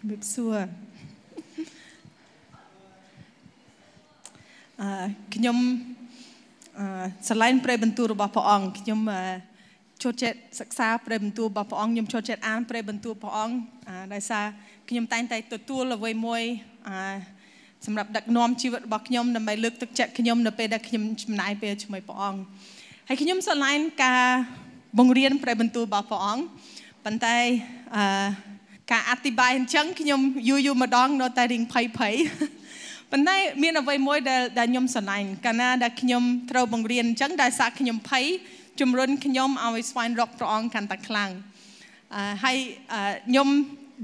ជំរាបសួរអឺខ្ញុំអឺឆ្លៃព្រះបន្ទូលរបស់ព្រះអង្គខ្ញុំចូលចិត្តសិក្សា ព្រះបន្ទូលរបស់ព្រះអង្គខ្ញុំចូលចិត្តអានព្រះបន្ទូលព្រះអង្គដោយសារខ្ញុំតែង តែទទួលអ្វីមួយអឺសម្រាប់ដឹកនាំជីវិតរបស់ខ្ញុំដើម្បីលើកទឹកចិត្តខ្ញុំនៅពេលដែលខ្ញុំចំណាយពេលជាមួយព្រះអង្គហើយខ្ញុំឆ្លៃការបង្រៀនព្រះបន្ទូលរបស់ព្រះអង្គប៉ុន្តែអឺការអธิบายអញ្ចឹងខ្ញុំយូរយូរម្ដងនៅតែរៀងភ័យភ័យប៉ុន្តែមានអ្វីមួយដែលដែលខ្ញុំស្រឡាញ់កាលណាដែលខ្ញុំត្រូវបង្រៀនអញ្ចឹងដែលសាក់ខ្ញុំភ័យជំរុញខ្ញុំឲ្យស្វែងរកព្រះអង្គកាន់តែខ្លាំងអឺហើយខ្ញុំ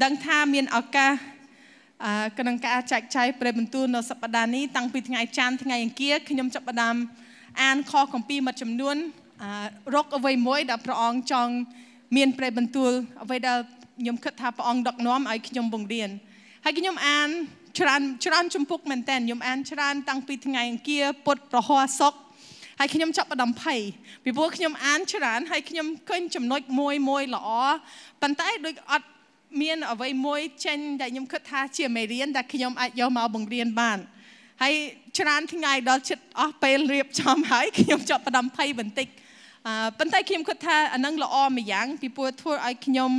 ដឹងថាមានឱកាសអឺក្នុងការចែកចាយព្រះបន្ទូលនៅសប្តាហ៍នេះតាំងពីថ្ងៃច័ន្ទថ្ងៃអង្គារខ្ញុំចាប់ផ្ដើមអានខគម្ពីរមួយចំនួនរកអ្វីមួយដែលព្រះអង្គចង់មានព្រះបន្ទូលអ្វីដែលខ្ញុំគិតថាព្រះអង្គដឹកនាំឲ្យខ្ញុំបង្រៀនហើយខ្ញុំអានច្រើនច្រើនជំពូកមែនតើខ្ញុំអានច្រើនតាំងពីថ្ងៃអង្គារពុទ្ធប្រហោះសុខហើយខ្ញុំចាប់ផ្ដើមភ័យពីព្រោះខ្ញុំអានច្រើនហើយខ្ញុំឃើញចំណុចមួយមួយល្អប៉ុន្តែដូចអត់មាន អ្វីមួយចេញដែលខ្ញុំគិតថាជាមេរៀនដែលខ្ញុំអាចយកមកបង្រៀនបានហើយច្រើនថ្ងៃដល់ចិត្តអស់ពេលរៀបចំហើយខ្ញុំចាប់ផ្ដើមភ័យបន្តិចប៉ុន្តែខ្ញុំគិតថាអានឹងល្អមួយយ៉ាងពីព្រោះធ្វើឲ្យខ្ញុំ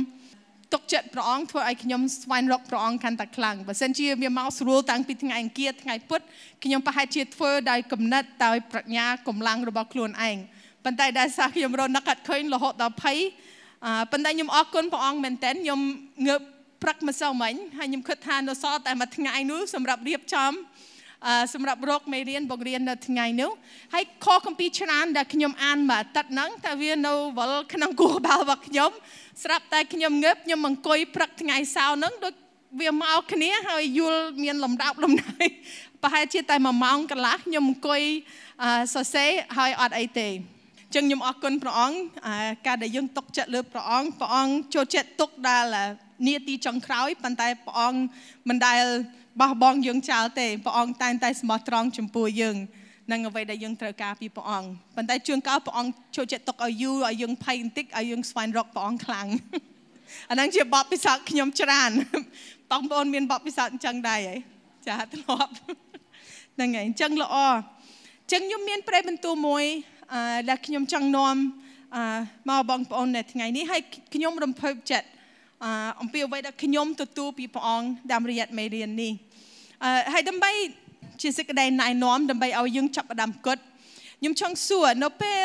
ទុកចិត្តព្រះអង្គធ្វើឲ្យខ្ញុំស្វែងរកព្រះអង្គកាន់តែខ្លាំងបើសិនជាវាមកស្រួលតាំងពីថ្ងៃអង្គារថ្ងៃពុទ្ធខ្ញុំប្រហែលជាធ្វើដោយគំនិតដោយប្រាជ្ញាកម្លាំងរបស់ខ្លួនឯងប៉ុន្តែដែលសារខ្ញុំរនឹកអត់ឃើញរហូតដល់20ប៉ុន្តែខ្ញុំអរគុណព្រះអង្គមែនតើខ្ញុំងើបព្រឹកម្សិលមិញហើយខ្ញុំគិតថានៅសល់តែមួយថ្ងៃនោះសម្រាប់រៀបចំសម្រាប់រកមេរៀនបង្រៀននៅថ្ងៃនេះហើយខកំពីច្រើនដែលខ្ញុំអានមួយអាទិត្យហ្នឹងតែវានៅវល់ក្នុងគូបាលរបស់ខ្ញុំស្រាប់តែខ្ញុំងើបខ្ញុំអង្គុយព្រឹកថ្ងៃសៅរ៍ហ្នឹងដូចវាមកគ្នា ហើយយល់មានលំដាប់លំដោយប្រហែលជាតែ1ម៉ោងកន្លះខ្ញុំអង្គុយសរសេរហើយអត់អីទេចឹងខ្ញុំអរគុណព្រះអង្គការដែលយើងទុកចិត្តលើព្រះអង្គព្រះអង្គចូលចិត្តទុកដល់នីតិចុងក្រោយប៉ុន្តែព្រះអង្គមិនដែលបោះបង់យើងចោលទេព្រះអង្គតែងតែស្មោះត្រង់ចំពោះយើងនឹងអ្វីដែលយើងត្រូវការពីព្រះអង្គប៉ុន្តែជួនកាលព្រះអង្គចូលចិត្តទុកឲ្យយូរឲ្យយើងភ័យបន្តិចឲ្យយើងស្វែងរកព្រះអង្គខ្លាំងអាហ្នឹងជាបបពិសោធន៍ខ្ញុំច្រើនបងប្អូន មានបបពិសោធន៍អញ្ចឹងដែរហីចាធ្លាប់ហ្នឹងហើយអញ្ចឹងល្អអញ្ចឹងខ្ញុំមានប្រេបន្ទូលមួយដែលខ្ញុំចង់នាំមកបងប្អូននៅថ្ងៃនេះហើយខ្ញុំរំភើបចិត្តអំពីអ្វីដែលខ្ញុំទទួលពីព្រះអង្គតាមរយៈមេរៀននេះហើយដើម្បីជាសេចក្តីណែនាំដើម្បីឲ្យយើងចាប់ផ្ដើមគិតខ្ញុំចង់សួរនៅពេល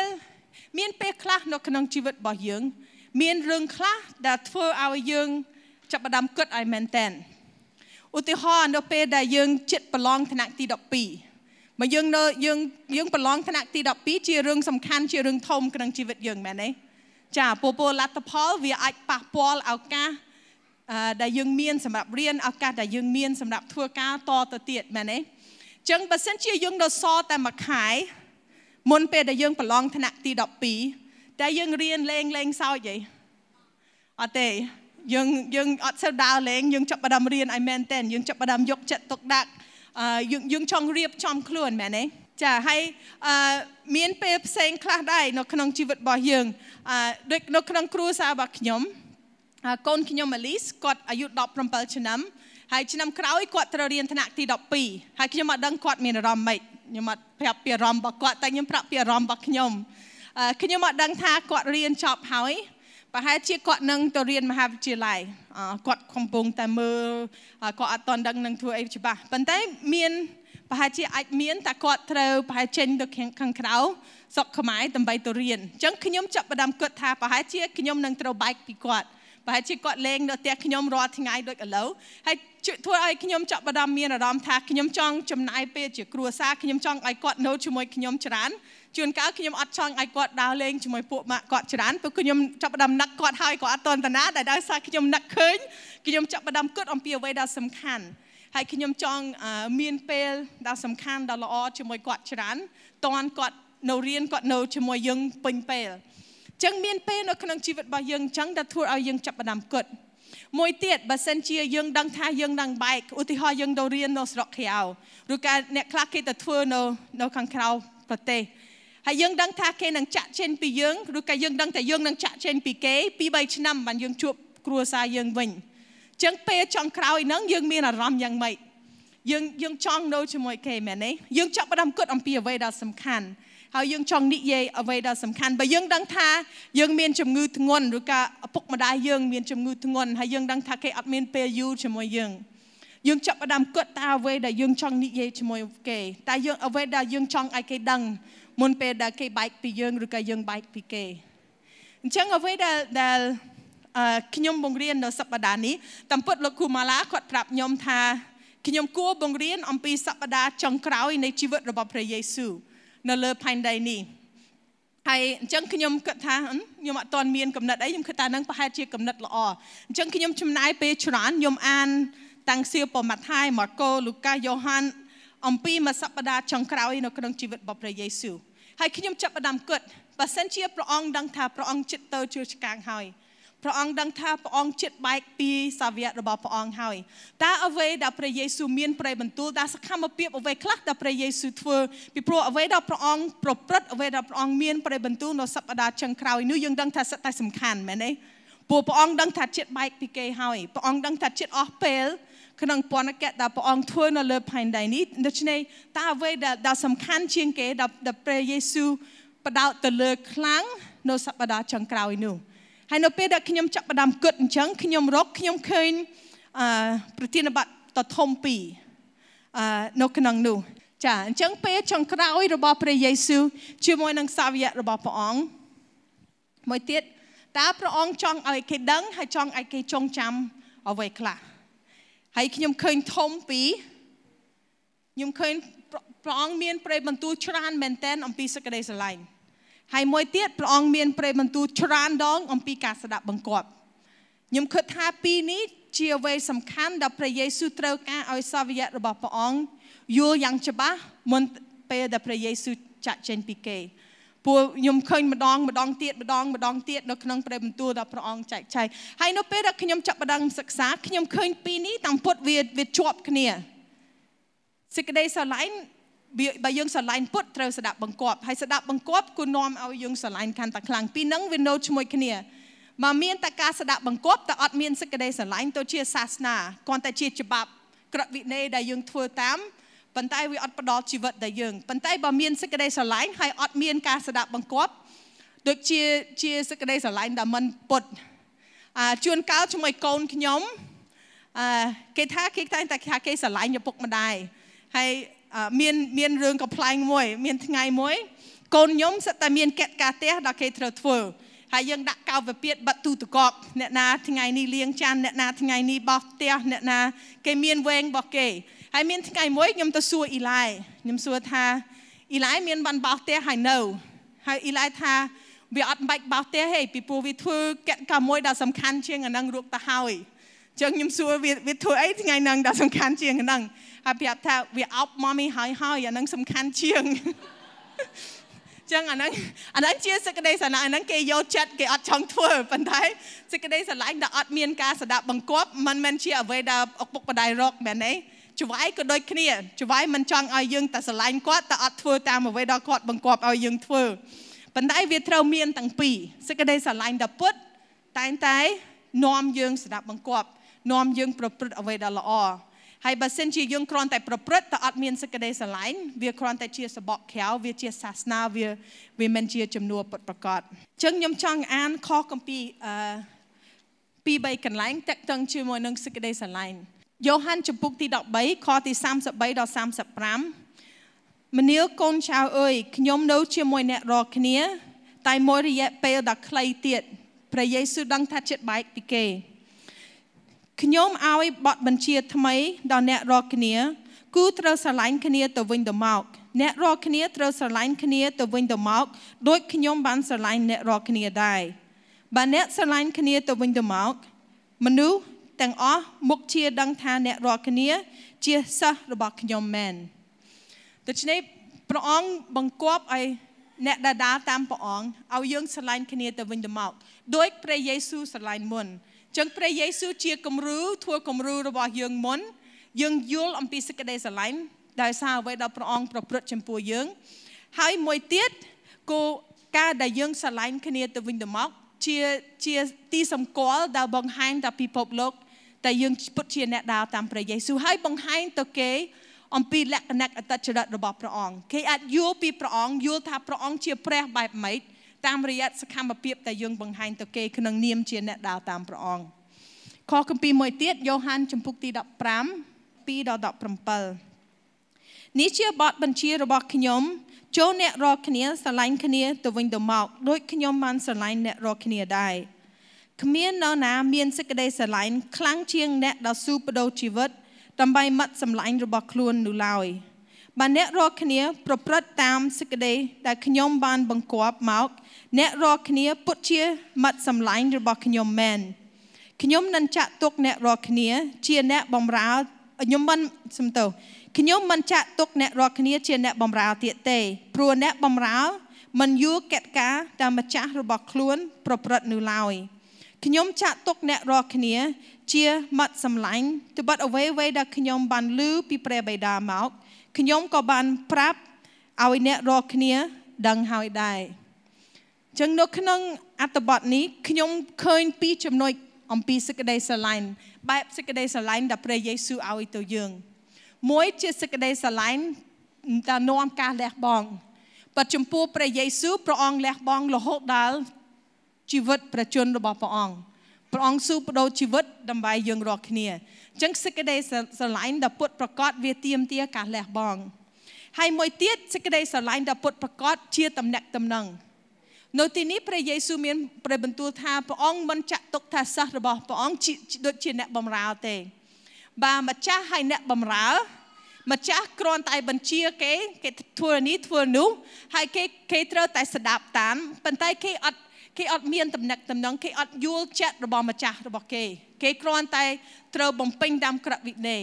មានពេលខ្លះនៅក្នុងជីវិតរបស់យើង មានរឿងខ្លះដែលធ្វើឲ្យយើងចាប់ផ្ដើមគិតឲ្យមែនតែនឧទាហរណ៍នៅពេលដែលយើងចិត្តប្រឡងថ្នាក់ទី12មកយើងនៅយើងយើងប្រឡងថ្នាក់ទី12ជារឿងសំខាន់ជារឿងធំក្នុងជីវិតយើងមែនទេចាពពលទ្ធផលវាអាចប៉ះពាល់ឱកាសដែលយើងមានសម្រាប់រៀនឱកាសដែលយើងមានសម្រាប់ធ្វើការតទៅទៀតមែនទេអញ្ចឹងបើសិនជាយើងនៅសល់តែមួយខែ មុនពេលដែលយើង ប្រឡងថ្នាក់ទី12តែយើងរៀនលេងលេងសើចអីអត់ទេ យើងយើងអត់សូវដើរលេងយើងចាប់ផ្ដើមរៀនឲ្យមែនតែនយើងចាប់ផ្ដើមយកចិត្តទុកដាក់ យើងយើងចង់រៀបចំខ្លួនមែនទេចាហើយមានពេលផ្សេងខ្លះដែរនៅក្នុងជីវិតរបស់យើងដូចនៅក្នុងគ្រួសាររបស់ខ្ញុំកូនខ្ញុំអាលីសគាត់អាយុ17ឆ្នាំហើយឆ្នាំក្រោយគាត់ត្រូវរៀនថ្នាក់ទី12ហើយខ្ញុំអត់ដឹងគាត់មានអារម្មណ៍ម៉េចខ្ញុំអត់ប្រាប់ពីអារម្មណ៍របស់គាត់តែខ្ញុំប្រាប់ពីអារម្មណ៍របស់ខ្ញុំខ្ញុំអត់ដឹងថាគាត់រៀនចប់ហើយប្រហែលជាគាត់នឹងទៅរៀនមហាវិទ្យាល័យគាត់កំពុងតែមើលគាត់អត់ទាន់ដឹងនឹងធ្វើអីច្បាស់ប៉ុន្តែមានប្រហែលជាអាចមានតែគាត់ត្រូវប្រហែលចេញទៅខាងក្រៅស្រុកខ្មែរដើម្បីទៅរៀនអញ្ចឹងខ្ញុំចាប់ផ្ដើមគិតថាប្រហែលជាខ្ញុំនឹងត្រូវបែកពីគាត់ប្រហែលជាគាត់លេងនៅផ្ទះខ្ញុំរាល់ថ្ងៃដូចឥឡូវហើយធ្វើឲ្យខ្ញុំចាប់ផ្ដើមមានអារម្មណ៍ថាខ្ញុំចង់ចំណាយពេលជាគ្រួសារខ្ញុំចង់ឲ្យគាត់នៅជាមួយខ្ញុំច្រើនជួនកាលខ្ញុំអត់ចង់ឲ្យគាត់ដើរលេងជាមួយពួកម៉ាក់គាត់ច្រើនព្រោះខ្ញុំចាប់ផ្ដើមនឹកគាត់ហើយក៏អត់តន្តណាដែលដោយសារខ្ញុំនឹកឃើញខ្ញុំចាប់ផ្ដើមគិតអំពីអ្វីដែលសំខាន់ហើយខ្ញុំចង់មានពេលដ៏សំខាន់ដ៏ល្អជាមួយគាត់ច្រើនតន់គាត់នៅរៀនគាត់នៅជាមួយយើងពេញពេលអញ្ចឹងមានពេលនៅក្នុងជីវិតរបស់យើងអញ្ចឹងដែលធ្វើឲ្យយើងចាប់ផ្ដើមគិតមួយទៀតបើសិនជាយើងដឹងថាយើងនឹងបែកឧទាហរណ៍យើងទៅរៀននៅស្រុកក្រៅឬក៏អ្នកខ្លះគេទៅធ្វើនៅនៅខាងក្រៅប្រទេសហើយយើងដឹង ថាគេនឹងចាក់ចេញពីយើងឬក៏យើងដឹងថាយើងនឹងចាក់ចេញពីគេ2 3ឆ្នាំបានយើងជួបគ្រួសារយើងវិញចឹងពេលចុងក្រោយហ្នឹងយើងមានអារម្មណ៍យ៉ាងម៉េចយើងយើងចង់នៅជាមួយគេមែនទេយើងចាប់ផ្ដើមគិតអំពីអ្វីដែលសំខាន់ហើយយើងចង់និយាយអ្វីដែលសំខាន់បើយើងដឹងថាយើងមានជំងឺធ្ងន់ឬក៏ឪពុកម្ដាយយើងមានជំងឺធ្ងន់ហើយយើងដឹងថាគេអត់មានពេលយូរជាមួយយើងយើងចាប់ផ្ដើមគិតតើអ្វីដែលយើងចង់និយាយជាមួយគេតើយើងអ្វីដែលយើងចង់ឲ្យគេដឹងមុនពេលដែលគេបែកពីយើងឬក៏យើងបែកពីគេអញ្ចឹងអ្វីដែលដែលខ្ញុំបង្រៀននៅសប្តាហ៍នេះតាមពិតលោកគ្រូម៉ាឡាគាត់ប្រាប់ខ្ញុំថាខ្ញុំគួរបង្រៀនអំពីសព្ទាចុងក្រោយនៃជីវិតរបស់ព្រះយេស៊ូវនៅលើផែនដីនេះហើយអញ្ចឹងខ្ញុំគិតថាខ្ញុំអត់ទាន់មានកំណត់អីខ្ញុំគិតថានឹងប្រហែលជាកំណត់ល្អអញ្ចឹងខ្ញុំចំណាយពេលច្រើនខ្ញុំអាន តាំងសៀវប៉ុម៉ាថាយម៉ាកូលូកាយ៉ូហានអំពីមួយសព្ទាចុងក្រោយនៅក្នុងជីវិតរបស់ព្រះយេស៊ូវហើយខ្ញុំចាប់ផ្ដើមគិតបើសិនជាព្រះអង្គដឹងថាព្រះអង្គចិត្តទៅជឿឆ្កាងហើយព្រះអង្គដឹងថាព្រះអង្គជាតិបែកពីសាវករបស់ព្រះអង្គហើយតើអ្វីដែលព្រះយេស៊ូវមានប្រេបន្ទូលតើសកម្មភាពអ្វីខ្លះដែលព្រះយេស៊ូវធ្វើពីព្រោះអ្វីដែលព្រះអង្គប្រព្រឹត្តអ្វីដែលព្រះអង្គមានប្រេបន្ទូលនៅសប្តាហ៍ចុងក្រោយនេះយើងដឹងថាសិតតែសំខាន់មែនទេព្រោះព្រះអង្គដឹងថាជាតិបែកពីគេហើយព្រះអង្គដឹងថាជាតិអស់ពេលក្នុងពន្ធកិច្ចដែលព្រះអង្គធ្វើនៅលើផែនដីនេះដូច្នេះតើអ្វីដែលសំខាន់ជាងគេដែលព្រះយេស៊ូវបដោតទៅលើខ្លាំងនៅសប្តាហ៍ចុងក្រោយនោះហើយនៅពេលដែលខ្ញុំចាប់ផ្ដើមគិតអញ្ចឹងខ្ញុំរកខ្ញុំឃើញអឺប្រធានបទតធំ2អឺនៅក្នុងនោះ ចាអញ្ចឹងពេលចុងក្រោយ របស់ព្រះយេស៊ូវជាមួយនឹងសាវករបស់ព្រះអង្គមួយទៀតតើព្រះអង្គចង់ឲ្យគេដឹង ហើយចង់ឲ្យគេចងចាំអ្វីខ្លះហើយខ្ញុំឃើញធំពីខ្ញុំឃើញព្រះអង្គមានព្រះបន្ទូលច្រើនមែនតើអំពីសេចក្តីស្រឡាញ់ហើយមួយទៀតព្រះអង្គមានព្រះបន្ទូលច្រើនដងអំពីការស្ដាប់បង្គាប់ខ្ញុំគិតថាពីរនេះជាអ្វីសំខាន់ដែលព្រះយេស៊ូវត្រូវការឲ្យសាវករបស់ព្រះអង្គយល់យ៉ាងច្បាស់មុនពេលដែលព្រះយេស៊ូវចាក់ចេញពីគេពួកខ្ញុំឃើញម្ដងម្ដងទៀតម្ដងម្ដងទៀតនៅក្នុងព្រះបន្ទូលដល់ព្រះអង្គចែកចាយហើយនៅពេលដែលខ្ញុំចាប់ផ្ដើមសិក្សាខ្ញុំឃើញពីរនេះតាំងពុតវាវាជាប់គ្នាសេចក្តីស្រឡាញ់បើយើងស្រឡាញ់ពុតត្រូវស្ដាប់បង្គាប់ហើយស្ដាប់បង្គាប់គឺនាំឲ្យយើងស្រឡាញ់កាន់តែខ្លាំងពីនឹងវានៅជាមួយគ្នាមកមានតែការស្ដាប់បង្គាប់តែអត់មានសេចក្តីស្រឡាញ់ទៅជាសាសនាគ្រាន់តែជាច្បាប់ក្រឹតវិន័យដែលយើង ធ្វើតាមប៉ុន្តែវាអត់ផ្ដល់ជីវិតដល់យើងប៉ុន្តែបើមានសេចក្តីស្រឡាញ់ហើយអត់មានការស្ដាប់បង្គាប់ដូចជាជាសេចក្តីស្រឡាញ់ដែលមិនពុតអាជួនកោជាមួយកូនខ្ញុំអឺគេថាគេតែងតែគេស្រឡាញ់ឪពុកម្ដាយហើយមានមានរឿងកំ pl ែងមួយ មានថ្ងៃមួយកូនខ្ញុំសិតតែមានកិច្ចការផ្ទះដល់គេត្រូវធ្វើហើយយើងដាក់កោវិពាតបាត់ទូតកប់អ្នកណាថ្ងៃនេះលៀងចានអ្នកណាថ្ងៃនេះបោះផ្ទះអ្នកណាគេមានវែងរបស់គេ ហើយមានថ្ងៃមួយខ្ញុំទៅសួរអ៊ីឡាយខ្ញុំសួរថាអ៊ីឡាយមានបានបោះផ្ទះហើយនៅ ហើយអ៊ីឡាយថាវាអត់បាច់បោះផ្ទះទេពីព្រោះវាធ្វើកិច្ចការមួយដ៏សំខាន់ជាងអានឹងរួចទៅហើយអញ្ចឹងខ្ញុំសួរវាធ្វើអីថ្ងៃហ្នឹងដ៏សំខាន់ជាងអានឹងហើយប្រាប់ថាវាអប់មកមីហើយហើយអានឹងសំខាន់ជាងចឹងអាហ្នឹងអាហ្នឹងជាសេចក្តីស្រឡាញ់អាហ្នឹងគេយកចិត្តគេអត់ចង់ធ្វើប៉ុន្តែសេចក្តីស្រឡាញ់ដែលអត់មានការស្ដាប់បង្គាប់មិនមែនជាអ្វីដែលឪពុកម្ដាយរកមែនទេច្វាយក៏ដូចគ្នាច្វាយមិនចង់ឲ្យយើងតែស្រឡាញ់គាត់តែអត់ធ្វើតាមអ្វីដែលគាត់បង្គាប់ឲ្យយើងធ្វើប៉ុន្តែវាត្រូវមានទាំងពីរសេចក្តីស្រឡាញ់ដ៏ពិតតែងតែនាំយើង ស្ដាប់បង្គាប់នាំយើង ប្រព្រឹត្តអ្វីដែលល្អហើយបើសិនជាយើងគ្រាន់តែប្រព្រឹត្តតែអត់មានសេចក្តីស្រឡាញ់វាគ្រាន់តែ ជាសបកក្រៅវាជាសាសនាវាវាមិនជាជំនួសពិតប្រាកដអញ្ចឹងខ្ញុំចង់អានខកំពីអឺពី3កន្លែងតាក់ទងជាមួយនឹងសេចក្តីស្រឡាញ់យ៉ូហានចំពុកទី13ខទី33ដល់35មនាលកូនចៅអើយខ្ញុំនៅ ជាមួយអ្នករាល់គ្នា តែមួយរយៈពេលដ៏ខ្លីទៀតព្រះយេស៊ូវដឹងថាចិត្តបែកពីគេខ្ញុំឲ្យប័ណ្ណបញ្ជាថ្មីដល់អ្នករាល់គ្នាគូត្រូវស្រឡាញ់គ្នាទៅវិញទៅមកអ្នករាល់គ្នាត្រូវស្រឡាញ់គ្នាទៅវិញទៅមកដូចខ្ញុំបានស្រឡាញ់អ្នករាល់គ្នាដែរបើអ្នកស្រឡាញ់គ្នាទៅវិញទៅមកមនុស្សទាំងអស់មុខជាដឹងថាអ្នករាល់គ្នាជាសិស្សរបស់ខ្ញុំមែនដូច្នេះព្រះអង្គបង្គាប់ឲ្យអ្នកដដាលតាមព្រះអង្គឲ្យយើងស្រឡាញ់គ្នាទៅវិញទៅមកដូចព្រះយេស៊ូវស្រឡាញ់មុនចឹងព្រះយេស៊ូវជាគំរូធ្វើគំរូរបស់យើងមុន យើងយល់អំពីសេចក្តីស្រឡាញ់ដោយសារអ្វីដែលព្រះអង្គប្រព្រឹត្តចំពោះយើងហើយមួយទៀតគោលការណ៍ដែលយើងស្រឡាញ់គ្នាទៅវិញទៅមក ជាជាទីសម្គាល់ដែលបង្ហាញតាពិភពលោកតែយើងពិតជាអ្នកដើរតាមព្រះយេស៊ូវហើយបង្ហាញទៅគេអំពីលក្ខណៈអត្តចរិតរបស់ព្រះអង្គគេអាចយល់ពីព្រះអង្គយល់ថាព្រះអង្គជាព្រះបែបម៉េចតាមរយៈសកម្មភាពដែលយើងបង្ហាញទៅគេក្នុងនាមជាអ្នកដើរតាមព្រះអង្គខគម្ពីរមួយទៀតយ៉ូហានចំពុកទី15 2ដល់17នេះជាបទបញ្ជារបស់ខ្ញុំចូលអ្នករាល់គ្នាស្រឡាញ់គ្នាទៅវិញទៅមក ដូចខ្ញុំបានស្រឡាញ់អ្នករាល់គ្នាដែរគ្មាននរណា មានសេចក្តីស្រឡាញ់ខ្លាំងជាងអ្នកដ៏ស៊ូបដូរជីវិតដើម្បីមាត់សម្លាញ់របស់ខ្លួននោះឡើយ។បើអ្នករាល់គ្នា ប្រព្រឹត្តតាមសេចក្តីដែលខ្ញុំបាន បង្គាប់មកអ្នករាល់គ្នាពិតជាមាត់សម្លាញ់របស់ខ្ញុំមែនខ្ញុំនឹងចាក់ទុកអ្នករាល់គ្នា ជាអ្នកបំរើខ្ញុំមិនសំទោសខ្ញុំមិនចាក់ទុកអ្នករាល់គ្នាជាអ្នកបំរើទៀតទេ ព្រោះអ្នកបំរើមិនយល់កិច្ចការតាមម្ចាស់របស់ខ្លួន ប្រព្រឹត្តនោះឡើយខ្ញុំចាក់ទុកអ្នករាល់គ្នាជាមាត់សម្លាញ់ត្បិតអ្វីៗដែលខ្ញុំ បានឮពីព្រះបិតាមកខ្ញុំក៏បានប្រាប់ឲ្យអ្នករាល់គ្នាដឹងហើយដែរចឹងនៅក្នុងអត្ថបទនេះខ្ញុំឃើញពីចំណុចអំពីសេចក្តីស្រឡាញ់បែបសេចក្តីស្រឡាញ់ដែលព្រះយេស៊ូវឲ្យទៅយើង មួយជាសេចក្តីស្រឡាញ់ដែលនាំការលះបង់បើចំពោះព្រះយេស៊ូវព្រះអង្គលះបង់រហូតដល់ជីវិតប្រជជនរបស់ព្រះអង្គព្រះអង្គស៊ូបដូរជីវិតដើម្បីយើងរាល់គ្នាចឹងសេចក្តីស្រឡាញ់ដ៏ពុតប្រកបវាទៀមទាការលះបង់ហើយមួយទៀតសេចក្តីស្រឡាញ់ដ៏ពុតប្រកបជាតំណាក់តំណឹងនៅទីនេះព្រះយេស៊ូវមានព្រះបន្ទូលថាព្រះអង្គមិនចាក់ទុកថាសិស្សរបស់ព្រះអង្គដូចជាអ្នកបម្រើទេ បាទម្ចាស់ហើយអ្នកបម្រើម្ចាស់គ្រាន់តែបញ្ជាគេ គេធ្វើនេះធ្វើនោះហើយគេគេត្រូវតែស្ដាប់តាមប៉ុន្តែគេអត់គេអត់មានតំណែងតំណងគេអត់យល់ចិត្តរបស់ម្ចាស់របស់គេ គេគ្រាន់តែត្រូវបំពេញតាមក្រឹតវិន័យ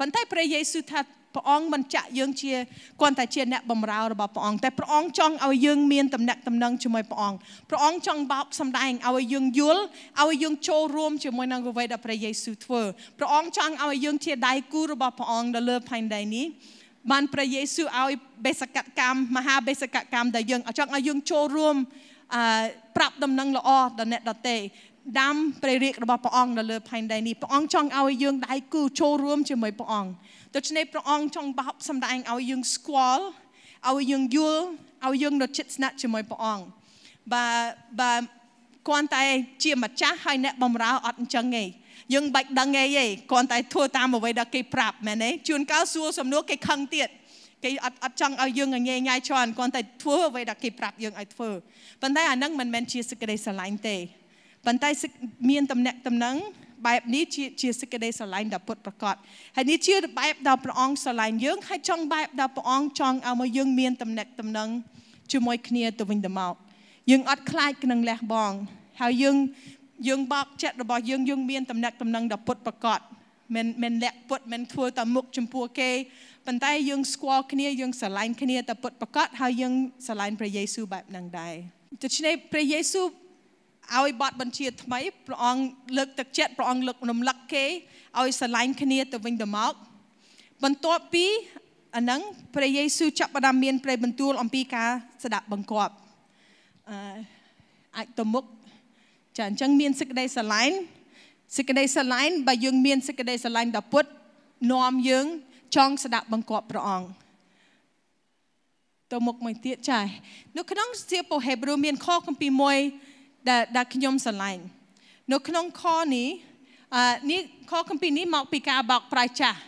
ប៉ុន្តែព្រះយេស៊ូវថាព្រះអង្គមិនចាក់យើងជាគ្រាន់តែជាអ្នកបម្រើរបស់ព្រះអង្គតែព្រះអង្គចង់ឲ្យយើងមានតំណែងតំណងជាមួយព្រះអង្គព្រះអង្គចង់បោកសម្ដែងឲ្យយើងយល់ឲ្យយើងចូលរួមជាមួយនឹងអ្វីដែលព្រះយេស៊ូវធ្វើព្រះអង្គចង់ឲ្យយើងជាដៃគូរបស់ព្រះអង្គនៅលើផែនដីនេះ បានព្រះយេស៊ូវឲ្យ បេសកកម្មមហាបេសកកម្មដែលយើងចង់ឲ្យយើងចូលរួមប្រាប់ដំណឹងល្អដល់អ្នកដទៃដាំព្រះរាជរបស់ព្រះអង្គនៅលើ ផែនដីនេះព្រះអង្គចង់ឲ្យយើងដៃគូចូលរួមជាមួយព្រះអង្គដូច្នេះព្រះអង្គចង់បោបសម្ដែងឲ្យយើងស្គាល់ឲ្យយើងយល់ឲ្យយើងនៅចិត្តស្និទ្ធជាមួយព្រះអង្គបើបើគ្រាន់តែជាម្ចាស់ហើយអ្នកបំរើអត់អញ្ចឹងទេយើងបាច់ដឹងអីទេគ្រាន់តែធ្វើតាមអ្វីដែលគេប្រាប់មែនទេជួនកាលសួរសំណួរគេខឹងទៀតគេអត់អត់ចង់ឲ្យយើងងាយងាយច្រើនគ្រាន់តែធ្វើអ្វីដែលគេប្រាប់យើងឲ្យធ្វើប៉ុន្តែអានឹងមិនមែនជាសេចក្តីស្រឡាញ់ទេប៉ុន្តែមានតំណែងតំណែងបែបនេះជាជាសេចក្តីស្រឡាញ់ដ៏ពិតប្រាកដហើយនេះជាបែបដ៏ព្រះអង្គស្រឡាញ់យើងហើយចង់បែបដ៏ព្រះអង្គចង់ឲ្យមកយើងមានតំណែងតំណែងជាមួយគ្នាទៅវិញទៅមក យើងអត់ខ្លាចនឹងលះបង់ហើយយើងយើងបោកចិត្តរបស់យើងយើងមានតំណែងតំណែងដ៏ពិតប្រាកដមិនមិនលាក់ពុតមិនធ្វើតែមុខចំពោះគេប៉ុន្តែយើងស្គាល់គ្នាយើងស្រឡាញ់គ្នាតែពុតប្រកបហើយយើងស្រឡាញ់ព្រះយេស៊ូវបែបហ្នឹងដែរដូច្នេះព្រះយេស៊ូវឲ្យបទបញ្ជា ថ្មីព្រះអង្គលើក ទឹកចិត្តព្រះអង្គលើករំលឹកគេឲ្យស្រឡាញ់គ្នាទៅវិញទៅមកបន្ទាប់ពីអាហ្នឹងព្រះយេស៊ូវចាប់ផ្ដើមមានព្រះបន្ទូលអំពីការស្ដាប់បង្គាប់អឺអាចទៅមុខចាអញ្ចឹងមានសេចក្តីស្រឡាញ់សេចក្តីស្រឡាញ់បើយើងមានសេចក្តីស្រឡាញ់ដល់ពុទ្ធនាំយើងចង់ស្ដាប់បង្គាប់ព្រះអង្គទៅមុខមួយទៀតចា៎នៅក្នុងសៀវពហេប្រូ មានខគម្ពីរមួយដែលដែលខ្ញុំស្រឡាញ់នៅក្នុងខនេះអឺនេះខគម្ពីរនេះមកពីការបោកប្រាស់ចាស់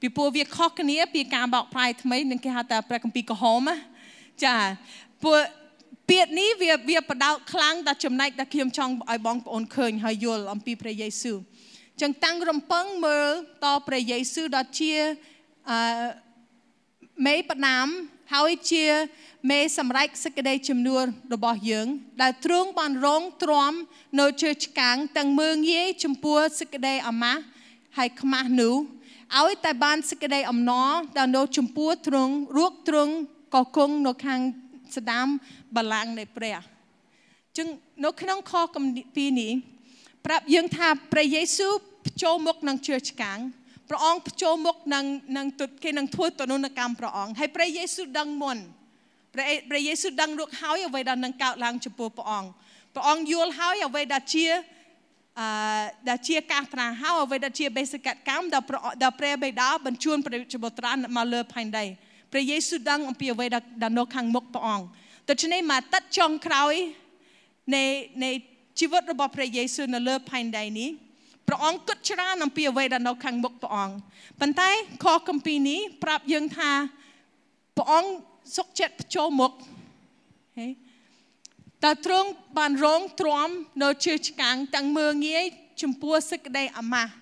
ពីព្រោះវាខុសគ្នាពីការបោកប្រាស់ថ្មីនឹងគេហៅថាព្រះគម្ពីរក្រហមចា៎ពួកពាក្យនេះវាវាបដោតខ្លាំងដល់ចំណែកដែលខ្ញុំចង់ឲ្យបងប្អូនឃើញហើយយល់អំពីព្រះយេស៊ូវចឹងតាំងរំពឹងមើលតព្រះយេស៊ូវដ៏ជាអឺមេផ្ដាំហើយជាមេសម្រេចសេចក្តីជំនួសរបស់យើង ដែលទ្រង់បានរងទ្រាំនៅជើងឆ្កាំងទាំងមើងងាយចំពោះសេចក្តីអាម៉ាស់ហើយខ្មាស់នោះឲ្យតែបានសេចក្តីអំណរដល់នៅចំពោះទ្រង់រួចទ្រង់ក៏គង់នៅខាងស្ដាំបលាំងនៃព្រះចឹងនៅក្នុងខកំពីនេះប្រាប់យើងថាព្រះយេស៊ូវភ្ចូលមុខនឹងជឿឆ្កាំងព្រះអង្គភ្ចូលមុខនឹងនឹងទុតគេនឹងធ្វើតនុនកម្មព្រះអង្គហើយព្រះយេស៊ូវដឹងមុនព្រះព្រះយេស៊ូវដឹងរួចហើយអ្វីដែលនឹងកើតឡើងចំពោះព្រះអង្គព្រះអង្គយល់ហើយអ្វីដែលជាអឺដែលជាកាសប្រាហៅអ្វីដែលជាបេសកកម្មដល់ព្រះដល់ព្រះបេដាបញ្ជូនព្រះជបុត្រាមកលើផែនដីព្រះយេស៊ូវដឹងអំពីអ្វីដែលនៅខាងមុខព្រះអង្គដូច្នេះមកទឹកចុងក្រោយនៃនៃជីវិតរបស់ព្រះយេស៊ូវនៅលើផែនដីនេះព្រះអង្គគិតច្រើនអំពីអ្វីដែលនៅខាងមុខព្រះអង្គប៉ុន្តែខកំពីនេះប្រាប់យើងថាព្រះអង្គសុខចិត្តចូលមុខហេតើទ្រង់បានរងទ្រាំនៅជើងឆ្កាំងទាំងមើងងាយចំពោះសេចក្តីអាម៉ាស់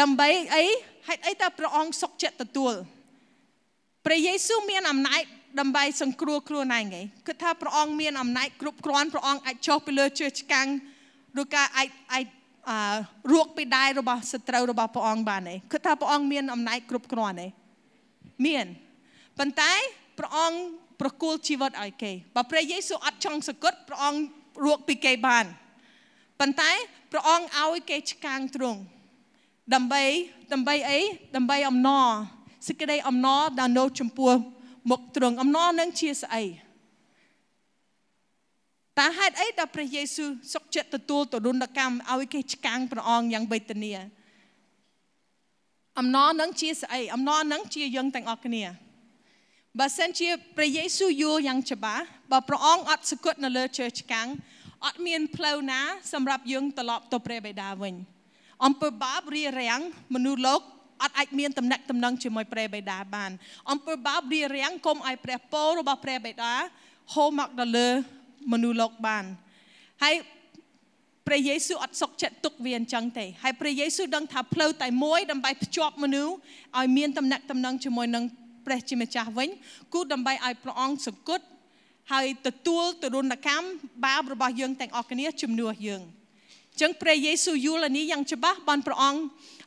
ដើម្បីអីហេតុអីតើព្រះអង្គសុខចិត្តទទួលព្រះយេស៊ូវមានអំណាចដើម្បីសង្គ្រោះខ្លួនឯងឯងគឺថាព្រះអង្គមានអំណាចគ្រប់គ្រាន់ព្រះអង្គអាចចុះពីលើជើងឆ្កាំងឬក៏អាចអាចអឺរកពីដៃរបស់សត្រូវរបស់ព្រះអង្គបានឯងគឺថាព្រះអង្គមានអំណាចគ្រប់គ្រាន់ឯងមានប៉ុន្តែព្រះអង្គប្រគល់ជីវិតឲ្យគេបើព្រះយេស៊ូវអត់ចង់សគត់ព្រះអង្គរកពីគេបានប៉ុន្តែព្រះអង្គឲ្យគេឆ្កាងទ្រង់ដើម្បីដើម្បីអីដើម្បីអំណរសេចក្តីអំណរដែលនៅចំពោះមុខទ្រង់អំណរនឹងជាស្អីតើហេតុអីដែលព្រះយេស៊ូវសុខចិត្តទទួលទរណកម្មឲ្យគេឆ្កាំងព្រះអង្គយ៉ាងវេទនាអំណរនឹងជាស្អីអំណរនឹងជាយើងទាំងអស់គ្នាបើសិនជាព្រះយេស៊ូវយល់យ៉ាងច្បាស់បើព្រះអង្គអត់សគត់នៅលើជើងឆ្កាំងអត់មានផ្លូវណាសម្រាប់យើងត្រឡប់ទៅព្រះបិតាវិញ អំពើបាបរារាំងមនុស្សលោកអត់អាចមានតំណែងតំណងជាមួយព្រះបិតាបានអំពើបាបរារាំងគុំឲ្យព្រះពររបស់ព្រះបិតាហូរមកដល់លើមនុស្សលោកបានហើយព្រះយេស៊ូវអត់សុកចិត្តទុកវាអញ្ចឹងទេហើយព្រះយេស៊ូវដឹងថាផ្លូវតែមួយដើម្បីភ្ជាប់មនុស្សឲ្យមានតំណែងតំណងជាមួយនឹងព្រះជាម្ចាស់វិញគឺដើម្បីឲ្យព្រះអង្គសង្កត់ហើយទទួលទរណកម្មបាបរបស់ យើងទាំងអស់គ្នាជំនួសយើងចឹងព្រះយេស៊ូវយល់អានេះយ៉ាងច្បាស់បានព្រះអង្គ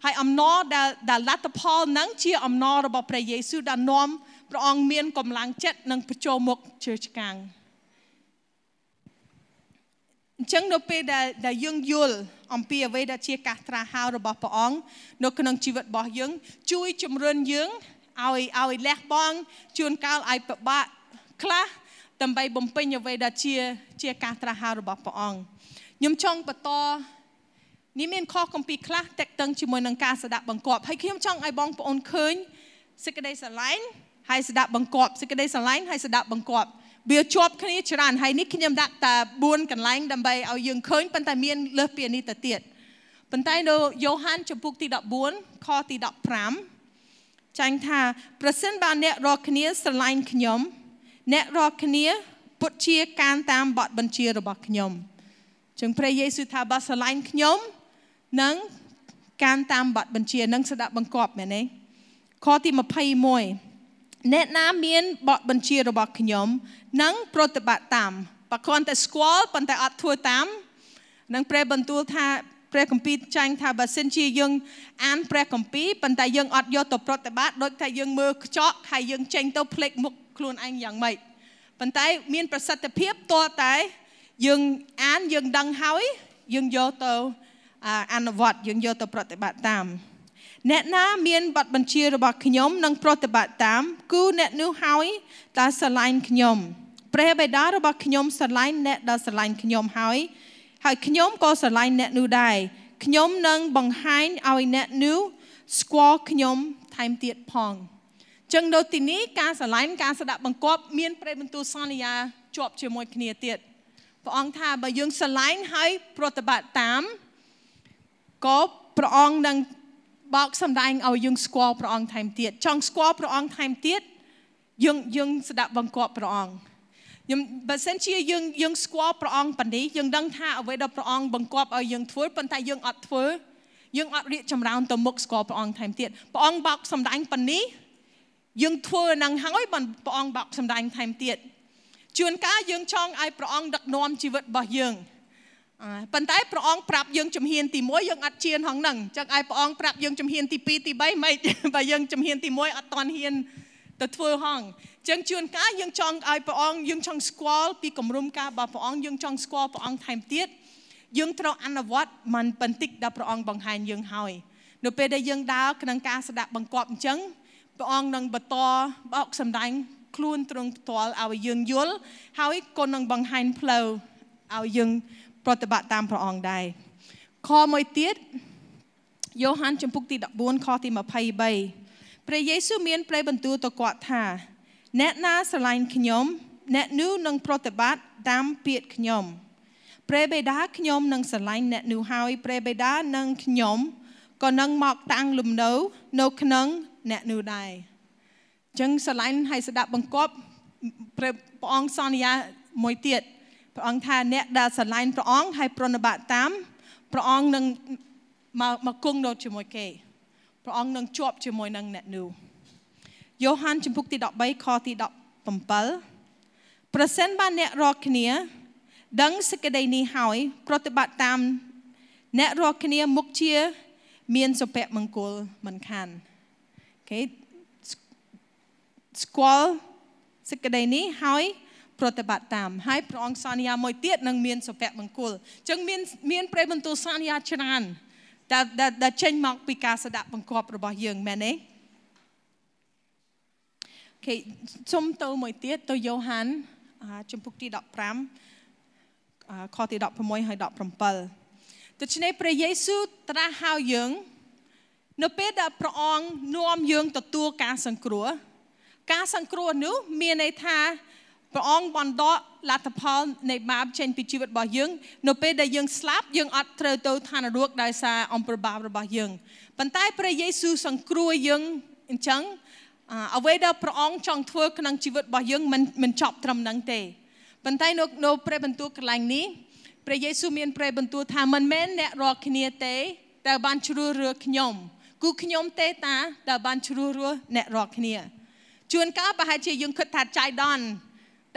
ហើយអំណរដែលដែលលទ្ធផលនឹងជាអំណររបស់ព្រះយេស៊ូវដែលនាំព្រះអង្គមានកម្លាំងចិត្តនិងប្រជោមុខជឿឆ្កាំងអញ្ចឹងនៅពេលដែលដែលយើងយល់អំពីអ្វីដែលជាការត្រាស់ហៅរបស់ព្រះអង្គនៅក្នុងជីវិតរបស់យើងជួយជំរុញយើងឲ្យឲ្យលះបង់ជួនកាលឲ្យពិបាកខ្លះដើម្បីបំពេញអ្វីដែលជាជាការត្រាស់ហៅរបស់ព្រះអង្គខ្ញុំចង់បន្តនេះមានខុសកំពីខ្លះតេកតឹងជាមួយនឹងការស្ដាប់បង្គាប់ហើយខ្ញុំចង់ឲ្យបងប្អូនឃើញសេចក្តីស្រឡាញ់ហើយស្ដាប់បង្គាប់សេចក្តីស្រឡាញ់ហើយស្ដាប់បង្គាប់វាជាប់គ្នាច្រើនហើយនេះខ្ញុំដាក់តែ4កន្លែងដើម្បីឲ្យយើងឃើញប៉ុន្តែមានលើសពីនេះទៅទៀតប៉ុន្តែនៅយ៉ូហានចំពុកទី14ខទី15ចាញ់ថាប្រសិនបើអ្នករាល់គ្នាស្រឡាញ់ខ្ញុំ អ្នករាល់គ្នា ពុតជាការតាមបទបញ្ជារបស់ខ្ញុំចឹងព្រះយេស៊ូវថាបើស្រឡាញ់ខ្ញុំនឹងកាន់តាមបទបញ្ជានឹងស្ដាប់បង្គាប់មែនទេខទី21អ្នកណាមានបទបញ្ជារបស់ខ្ញុំនឹងប្រតិបត្តិតាមបើគ្រាន់តែស្គាល់ប៉ុន្តែអត់ធ្វើតាម នឹងព្រះបន្ទូលថាព្រះគម្ពីរចែងថាបើសិនជាយើង អានព្រះគម្ពីរប៉ុន្តែយើងអត់យកទៅប្រតិបត្តិដូចថាយើងមើលខ្ចក់ហើយយើងចេញទៅភ្លេចមុខខ្លួនឯងយ៉ាងម៉េចប៉ុន្តែមានប្រសិទ្ធភាពតតែយើងអានយើងដឹងហើយយើងយកទៅអនុវត្តយើងយកទៅប្រតិបត្តិតាមអ្នកណា មានប័ណ្ណបញ្ជារបស់ខ្ញុំនឹងប្រតិបត្តិតាមគូអ្នកនោះហើយតើស្រឡាញ់ខ្ញុំព្រះបិតារបស់ខ្ញុំ ស្រឡាញ់អ្នកដែលស្រឡាញ់ខ្ញុំហើយ ហើយខ្ញុំក៏ស្រឡាញ់អ្នកនោះដែរខ្ញុំនឹងបង្ហាញឲ្យអ្នកនោះស្គាល់ខ្ញុំថែមទៀតផងចឹងនៅទីនេះការស្រឡាញ់ការស្ដាប់បង្គាប់មានព្រះបន្ទូលសន្យាជាប់ជាមួយ គ្នាទៀតព្រះអង្គថាបើយើងស្រឡាញ់ហើយប្រតិបត្តិតាមក៏ព្រះអង្គនឹងបោកសម្ដែងឲ្យយើងស្គាល់ព្រះអង្គថែមទៀតចង់ស្គាល់ព្រះអង្គថែមទៀតយើងយើងស្ដាប់បង្គាប់ព្រះអង្គខ្ញុំបើសិនជាយើងយើងស្គាល់ព្រះអង្គប៉ុណ្នេះយើងដឹងថាអ្វីដែលព្រះអង្គបង្គាប់ឲ្យយើង ធ្វើប៉ុន្តែយើងអត់ធ្វើយើងអត់រៀបចំរោនទៅមុខស្គាល់ព្រះអង្គថែមទៀតព្រះអង្គបោកសម្ដែងប៉ុណ្នេះយើងធ្វើនឹងហើយព្រះអង្គបោកសម្ដែងថែមទៀតជួនកាលយើងចង់ឲ្យព្រះអង្គដឹកនាំជីវិតរបស់យើងប៉ុន្តែព្រះអង្គប្រាប់យើងជំហានទី1យើងអត់ឈានហងហ្នឹងអញ្ចឹងឲ្យព្រះអង្គប្រាប់យើងជំហានទី2ទី3មិនបើយើងជំហានទី1អត់តន់ហ៊ានទៅធ្វើហងអញ្ចឹងជួនកាលយើងចង់ឲ្យព្រះអង្គយើងចង់ស្គាល់ពីគម្រោងការរបស់ព្រះអង្គយើងចង់ស្គាល់ព្រះអង្គថែមទៀតយើងត្រូវអនុវត្តមិនបន្តិចដល់ព្រះអង្គបង្ហាញយើងហើយនៅពេលដែលយើងដើរក្នុងការស្ដាប់បង្គាប់អញ្ចឹងព្រះអង្គនឹងបន្តបោកសម្ដែងខ្លួនទ្រង់ផ្ទាល់ឲ្យយើងយល់ហើយគុណនឹងបង្ហាញផ្លូវឲ្យយើងប្រតិបត្តិតាមព្រះអង្គដែរខមួយទៀតយ៉ូហានចំពុកទី14ខទី23ព្រះយេស៊ូវមានព្រះបន្ទូលទៅគាត់ថា អ្នកណាស្រឡាញ់ខ្ញុំ អ្នកនោះនឹងប្រតិបត្តិតាមពាក្យខ្ញុំ ព្រះបិតាខ្ញុំនឹងស្រឡាញ់អ្នកនោះហើយព្រះបិតានិងខ្ញុំក៏នឹងមកតាំងលំនៅ នៅក្នុងអ្នកនោះដែរចឹងស្រឡាញ់ហើយស្ដាប់បង្គាប់ព្រះអង្គសន្យាមួយទៀតព្រះអង្គថាអ្នកដែលស្រឡាញ់ព្រះអង្គហើយប្រណិប័តតាមព្រះអង្គនឹងមកមកគង់នៅជាមួយគេព្រះអង្គនឹងជាប់ជាមួយនឹងអ្នកនោះយ៉ូហានជំពូកទី13ខទី17ប្រសិនបើអ្នករាល់គ្នាដឹងសេចក្តីនេះហើយប្រតិបត្តិតាមអ្នករាល់គ្នាមុខជាមានសុភមង្គលមិនខាន Okay ស្គាល់សេចក្តីនេះហើយ ប្រតិបត្តិតាម ហើយព្រះអង្គសន្យាមួយទៀតនឹងមានសុភមង្គលអញ្ចឹងមានមានព្រះបន្ទូលសន្យាច្រើនតែដែលចេញមក ពីការស្ដាប់បង្គាប់របស់យើងមែនទេគេសុំទៅមួយទៀតទៅយ៉ូហានជំពូកទី15ខទី16ហើយ17ដូច្នេះព្រះយេស៊ូវត្រាស់ហៅយើង នៅពេលដែលព្រះអង្គនាំយើងទទួលការសង្គ្រោះការសង្គ្រោះនោះមានន័យថាព្រះអង្គបានដកលទ្ធផលនៃបាបចេញពីជីវិតរបស់យើង នៅពេលដែលយើងស្លាប់យើងអត់ត្រូវទៅឋាននរកដោយសារអំពើបាបរបស់យើងប៉ុន្តែព្រះយេស៊ូវសង្គ្រោះយើងអញ្ចឹងអ្វីដែលព្រះអង្គចង់ធ្វើក្នុងជីវិតរបស់យើងមិនមិនចប់ត្រឹមហ្នឹងទេប៉ុន្តែនៅនៅព្រះបន្ទូលកន្លែងនេះព្រះយេស៊ូវមានព្រះបន្ទូលថាមិនមែនអ្នករាល់គ្នាទេតែបានជ្រើសរើសខ្ញុំគូខ្ញុំទេតាដែលបានជ្រើសរើសអ្នករាល់គ្នាជួនកាលប្រហែលជាយើងគិតថាចៃដន្យ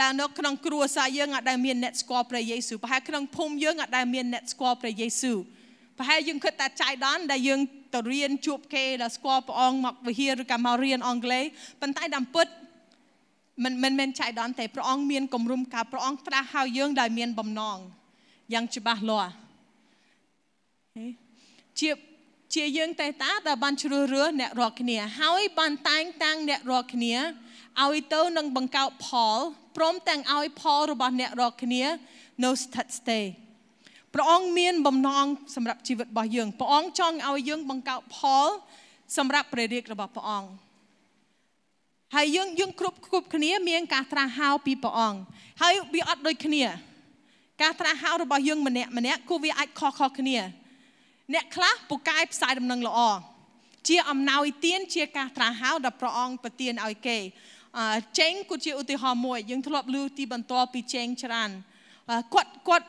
តែនៅក្នុងគ្រួសារយើងអាចដែលមានអ្នកស្គាល់ព្រះយេស៊ូវប្រហែលក្នុងភូមិយើងអាចដែលមានអ្នកស្គាល់ព្រះយេស៊ូវប្រហែលយើងគិតថាចៃដន្យដែលយើងទៅរៀនជួបគេដល់ស្គាល់ព្រះអង្គមកវិហារឬក៏មករៀនអង់គ្លេសប៉ុន្តែតាមពិតមិនមិនមែនចៃដន្យទេព្រះអង្គមានគម្រុំការព្រះអង្គត្រាស់ហៅយើងដែលមានបំណងយ៉ាងច្បាស់លាស់ជាជាយើងតែតាដែលបានជ្រើសរើសអ្នករាល់គ្នា ហើយបានតែងតាំងអ្នករាល់គ្នាឲ្យទៅនឹងបង្កើតផលព្រមទាំងឲ្យផលរបស់អ្នករាល់គ្នានៅស្ថិតស្ថេរព្រះអង្គមាន បំណងសម្រាប់ជីវិតរបស់យើងព្រះអង្គចង់ឲ្យយើងបង្កើតផល សម្រាប់ព្រះរាជរបស់ព្រះអង្គហើយយើងយើងគ្រប់គ្រប់គ្នា មានការត្រាស់ហៅពីព្រះអង្គហើយវាអត់ដូចគ្នា ការត្រាស់ហៅរបស់យើងម្នាក់ម្នាក់គឺវាអាចខុសខុសគ្នាអ្នកខ្លះពូកែផ្សាយដំណឹងល្អជាអំណោយទាន ជាការត្រាស់ហៅដល់ព្រះអង្គប្រទានឲ្យគេចេងគាត់ជាឧទាហរណ៍មួយយើងធ្លាប់ឮទីបន្ទាល់ពីចេង ច្រើនគាត់គាត់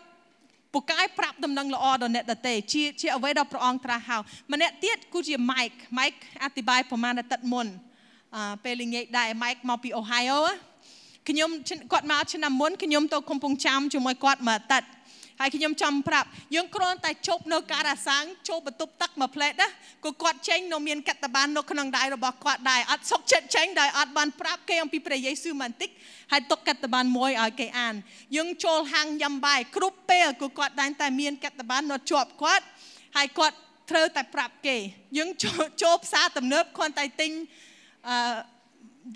ពូកែប្រាប់ដំណឹងល្អដល់អ្នកដទៃជាជាអ្វីដល់ព្រះអង្គត្រាស់ហៅម្នាក់ទៀតគឺជា Mike Mike អธิบายប្រមាណអាទិត្យមុនពេលល្ងាចដែរ Mike មកពី Ohio ខ្ញុំគាត់មកឆ្នាំមុនខ្ញុំទៅកំពង់ចាមជាមួយគាត់មួយអាទិត្យហើយខ្ញុំចង់ប្រាប់យើងគ្រាន់តែជប់នៅការអាសាំងជប់បន្ទប់ទឹកមួយផ្លែតណាក៏គាត់ចេញនៅមានកត្តបាននៅក្នុងដៃរបស់គាត់ដែរអត់សុខចិត្តចេញដោយអត់បានប្រាប់គេអំពីព្រះយេស៊ូវបន្តិចហើយទុកកត្តបានមួយឲ្យគេអានយើងចូលហាងញ៉ាំបាយគ្រប់ពេលក៏គាត់តែងតែមានកត្តបាននៅជាប់គាត់ ហើយគាត់ត្រូវតែប្រាប់គេ យើងចូលផ្សារទំនើបគ្រាន់តែទិញអឺ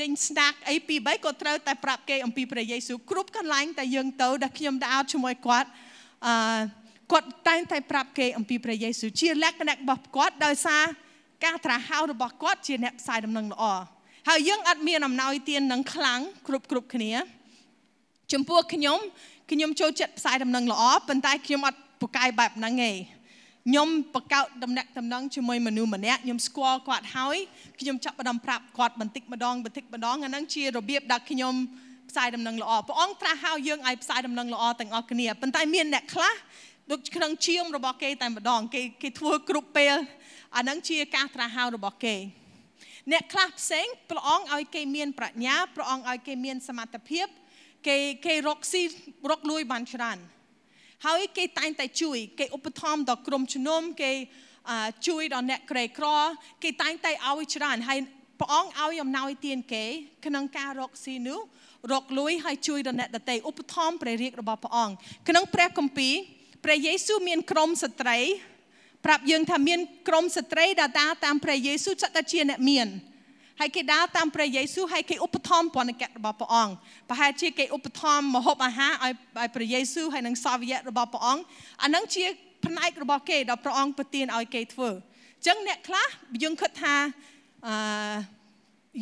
ដេញស្នាក់អីពីបីក៏ត្រូវតែប្រាប់គេអំពីព្រះយេស៊ូវគ្រប់កន្លែងតែយើងទៅដែលខ្ញុំដើរជាមួយគាត់អឺគាត់តែងតែប្រាប់គេអំពីព្រះយេស៊ូវជាលក្ខណៈរបស់គាត់ដោយសារការត្រាហៅរបស់គាត់ជាអ្នកផ្សាយដំណឹងល្អហើយយើងអត់មានអំណោយទាននឹងខ្លាំងគ្រប់គ្រប់គ្នាចំពោះខ្ញុំខ្ញុំចូលចិត្តផ្សាយដំណឹងល្អប៉ុន្តែខ្ញុំអត់ពូកែបែបហ្នឹងទេខ្ញុំបកោតដំណាក់ដំណឹងជាមួយមនុស្សម្នាក់ខ្ញុំស្គាល់គាត់ហើយខ្ញុំចាប់ផ្ដើមប្រាប់គាត់បន្តិចម្ដងបន្តិចម្ដងអាហ្នឹងជារបៀបដែលខ្ញុំផ្សាយដំណឹងល្អព្រះអង្គត្រាស់ហៅយើងឲ្យផ្សាយដំណឹងល្អទាំងអស់គ្នាប៉ុន្តែមានអ្នកខ្លះដូចក្នុងជាងរបស់គេតែម្ដងគេគេធ្វើគ្រប់ពេលអានឹងជាការត្រាស់ហៅរបស់គេអ្នកខ្លះផ្សេងព្រះអង្គឲ្យគេមានប្រាជ្ញាព្រះអង្គឲ្យគេមានសមត្ថភាព គេគេរកស៊ីរកលួយបានច្រើនហើយគេតែងតែជួយ គេឧបត្ថម្ភដល់ក្រុមជំនុំគេជួយដល់អ្នកក្រីក្រ គេតែងតែឲ្យច្រើនហើយព្រះអង្គឲ្យអំណោយទានគេ ក្នុងការរកស៊ីនោះរកលួយហើយជួយដល់អ្នកដទៃឧបត្ថម្ភព្រះរាជរបស់ព្រះអង្គក្នុងព្រះគម្ពីរព្រះយេស៊ូវមានក្រុមស្ត្រីប្រាប់យើងថាមានក្រុមស្ត្រីដែលដើរតាមព្រះយេស៊ូវចាត់តែជា អ្នកមាន ហើយគេដើរតាមព្រះយេស៊ូវហើយគេឧបត្ថម្ភពន្ធកិច្ចរបស់ព្រះអង្គប្រហែលជាគេឧបត្ថម្ភម្ហូបអាហារឲ្យឲ្យព្រះយេស៊ូវហើយនឹងសាវយៈរបស់ព្រះអង្គអានឹងជាផ្នែករបស់គេដល់ព្រះអង្គប្រទានឲ្យគេធ្វើអញ្ចឹងអ្នកខ្លះយើងគិតថាអឺ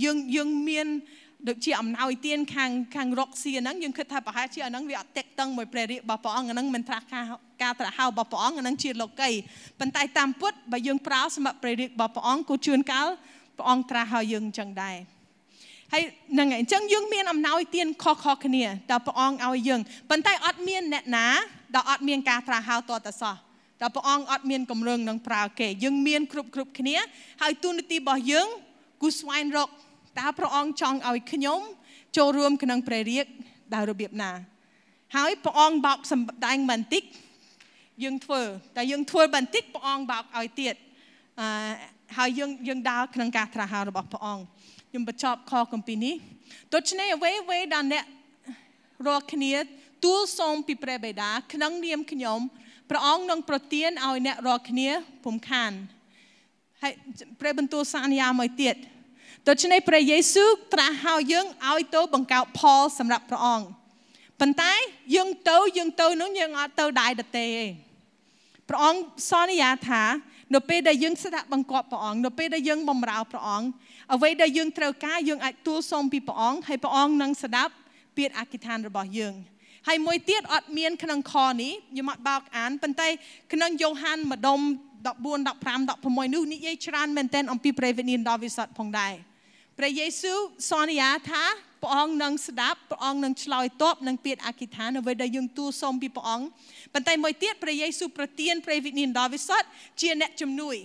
យើងយើងមានដូចជាអំណោយទានខាងខាងរកសៀហ្នឹងយើងគិតថាប្រហែលជាអាហ្នឹងវាអត់តេកតឹងមួយព្រះរាជរបស់ព្រះអង្គអាហ្នឹងមិនត្រាស់ការការត្រាស់ហៅរបស់ព្រះអង្គអាហ្នឹងជាលោកីប៉ុន្តែតាមពុតបើយើងប្រើសម្រាប់ព្រះរាជរបស់ព្រះអង្គគូជួនកាលព្រះអង្គត្រាស់ហៅយើងអញ្ចឹងដែរហើយហ្នឹងហើយអញ្ចឹងយើងមានអំណោយទានខុសៗគ្នាតើព្រះអង្គឲ្យយើងប៉ុន្តែអត់មានអ្នកណាដល់អត់មានការត្រាស់ហៅតតសោះតើព្រះអង្គអត់មានកម្រឹងនឹងប្រើគេយើងមានគ្រប់គ្រប់គ្នា ហើយទូនាទីរបស់យើងគូស្វែងរកតើព្រះអង្គចង់ឲ្យខ្ញុំចូលរួម ក្នុងព្រះរាជដោយរបៀបណា ហើយព្រះអង្គបោកសម្ដែងបន្តិចយើងធ្វើ តែយើងធ្វើបន្តិចព្រះអង្គបោកឲ្យទៀតអឺហើយយើងយើងដើរក្នុងការត្រាស់ហៅរបស់ព្រះអង្គខ្ញុំបញ្ចប់ខកំពីនេះដូច្នេះអ្វីអ្វីដែលអ្នករាល់គ្នាទូលសូមពីព្រះបិតាក្នុងនាមខ្ញុំព្រះអង្គនឹងប្រទានឲ្យអ្នករាល់គ្នាពុំខានហើយព្រះបន្ទូលសន្យាមួយទៀតដូច្នេះព្រះយេស៊ូវត្រាស់ហៅយើងឲ្យទៅបង្កើតផលសម្រាប់ព្រះអង្គប៉ុន្តែយើងទៅយើងទៅនោះយើងអត់ទៅដែរតទេឯងព្រះអង្គសន្យាថា នៅពេលដែលយើងស្ដាប់បង្គាប់ព្រះអង្គនៅពេលដែលយើងបម្រើព្រះអង្គអ្វីដែលយើងត្រូវការយើងអាច ទូលសូមពីព្រះអង្គហើយព្រះអង្គនឹងស្ដាប់ពាក្យអធិដ្ឋានរបស់យើងហើយមួយទៀតអត់មានក្នុងខនេះខ្ញុំអត់បោកអានប៉ុន្តែក្នុងយ៉ូហាន ម្ដុំ14 15 16នោះនិយាយច្រើនមែនទែនអំពីព្រះវិញ្ញាណដ៏វិសុទ្ធផងដែរព្រះយេស៊ូវសន្យាថាព្រះអង្គនឹងស្ដាប់ព្រះអង្គនឹងឆ្លើយតបនឹងពាក្យអធិដ្ឋានអ្វីដែលយើងទូលសូមពីព្រះអង្គប៉ុន្តែមួយទៀតព្រះយេស៊ូវប្រទានព្រះវិញ្ញាណដល់វិសុទ្ធជាអ្នកជំនួយ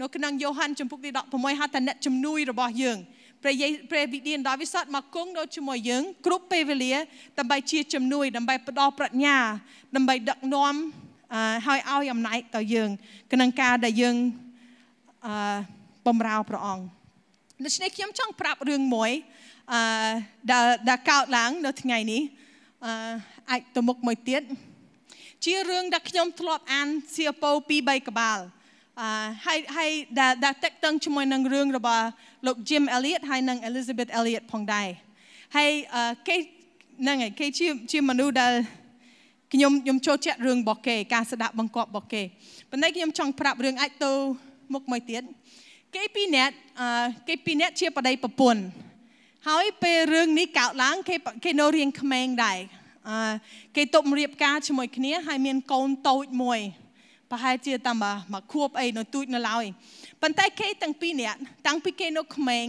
នៅក្នុងយ៉ូហានចំពុកទី16ហៅថាអ្នកជំនួយរបស់យើងព្រះយេព្រះវិញ្ញាណដល់វិសុទ្ធមកគង់នៅជាមួយយើង គ្រប់ពេលវេលាដើម្បីជាជំនួយ ដើម្បីផ្ដល់ប្រាជ្ញាដើម្បីដឹកនាំឲ្យឲ្យអំណាចដល់យើង ក្នុងការដែលយើងបំរើព្រះអង្គដូច្នេះខ្ញុំចង់ប្រាប់រឿងមួយអឺដែលដែលកើតឡើងនៅថ្ងៃនេះអឺអាចទៅមុខមួយទៀតជារឿងដែលខ្ញុំធ្លាប់អានសៀវភៅ2 3ក្បាលអឺហើយហើយដែលដែលតាក់ទងជាមួយនឹងរឿងរបស់លោក Jim Elliot ហើយនិង Elizabeth Elliot ផងដែរហើយគេហ្នឹងហើយគេជាជាមនុស្សដែលខ្ញុំខ្ញុំចូលចិត្តរឿងរបស់គេការស្ដាប់បង្គាប់របស់គេប៉ុន្តែខ្ញុំចង់ប្រាប់រឿងអាចទៅមុខមួយទៀតអឺគេពីរនាក់គេពីរនាក់ជាប្តីប្រពន្ធហើយពេលរឿងនេះកើតឡើង គេគេនៅរៀងក្មេងដែរគេតុបរៀបការជាមួយ គ្នាហើយមានកូនតូចមួយប្រហែលជាតាមមកខួបអីនៅទូចនៅឡើយប៉ុន្តែគេទាំងពីរនាក់តាំងពីគេនៅក្មេង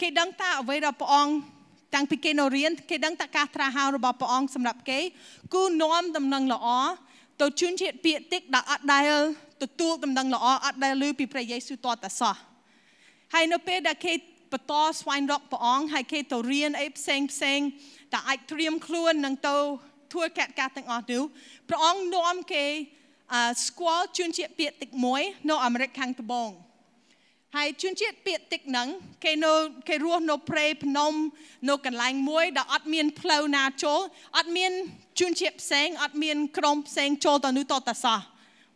គេដឹងថាអ្វីដែលព្រះអង្គតាំងពីគេនៅរៀនគេដឹងថាការត្រាស់ហៅរបស់ព្រះអង្គសម្រាប់គេគឺនាំដំណឹងល្អទៅជឿនជាតិពាក្យតិចដែលអត់ដែលទទួលដំណឹងល្អអត់ដែលឮពីព្រះយេស៊ូវតតសោះហើយនៅពេលដែលគេបន្តស្វែងរកព្រះអង្គហើយគេទៅរៀនអីផ្សេងផ្សេងតែអាចត្រៀមខ្លួននឹងទៅធ្វើកិច្ចការទាំងអស់នោះព្រះអង្គនាំគេស្គាល់ជួនជាតិពាក្យតិចមួយ នៅអាមេរិកខាងត្បូងហើយជួនជាតិពាក្យតិចហ្នឹង គេនៅគេរស់នៅព្រៃភ្នំ នៅកន្លែងមួយដែលអត់មានផ្លូវណាចូលអត់មានជួនជាតិផ្សេងអត់មានក្រុមផ្សេងចូលទៅនោះតតសោះ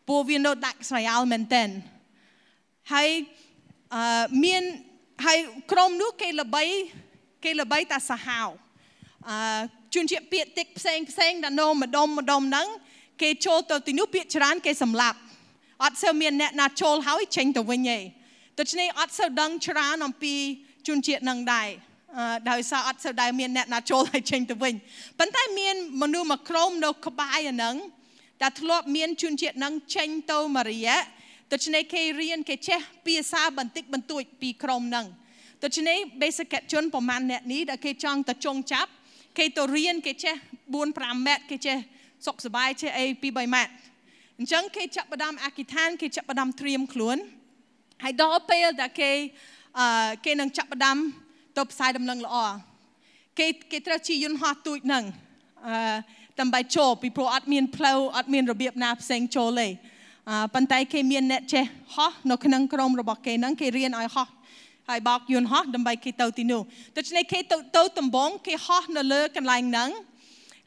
ពួកវានៅដាក់ស្រយាលមែនតើហើយអឺមានហើយក្រុមនោះគេល្បីគេល្បីតាសាហាវអឺជួនជាពាក្យតិចផ្សេងផ្សេងដល់នោមម្ដុំម្ដុំហ្នឹង គេចូលទៅទីនោះពាក្យច្រើនគេសម្លាប់អត់សូវមានអ្នកណាចូលហើយចេញទៅវិញទេដូច្នេះអត់សូវដឹងច្រើនអំពីជួនជាតិនឹងដែរដោយសារអត់សូវដែលមានអ្នកណាចូលហើយចេញទៅវិញប៉ុន្តែមានមនុស្សមួយក្រុមនៅ ក្បែរអាហ្នឹងតែធ្លាប់មានជួនជាតិនឹងចេញទៅមួយរយៈដូច្នេះគេរៀន គេចេះភាសាបន្តិចបន្តួចពីក្រុមហ្នឹងដូច្នេះបេសកជនប្រមាណអ្នកនេះដែលគេចង់ទៅចងចាប់គេទៅរៀនគេចេះ4 5ម៉ែត្រគេចេះសុខសบายចេះអី2 3ម៉ែត្រអញ្ចឹងគេចាប់ផ្ដើមអគិដ្ឋានគេចាប់ផ្ដើមត្រៀមខ្លួនហើយដល់ពេលដែលគេអឺគេនឹងចាប់ផ្ដើមទៅផ្សាយដំណឹងល្អគេគេត្រូវជិះយន្តហោះទូចហ្នឹងអឺដើម្បីចូលពីព្រោះអត់មានផ្លូវអត់មាន របៀបណាផ្សេងចូលទេប៉ុន្តែគេមានអ្នកចេះហោះនៅក្នុងក្រុមរបស់គេហ្នឹងគេរៀនឲ្យហោះហើយបោកយន្តហោះដើម្បីគេទៅទីនោះដូច្នេះគេទៅទៅដំបង គេហោះនៅលើកន្លែងហ្នឹង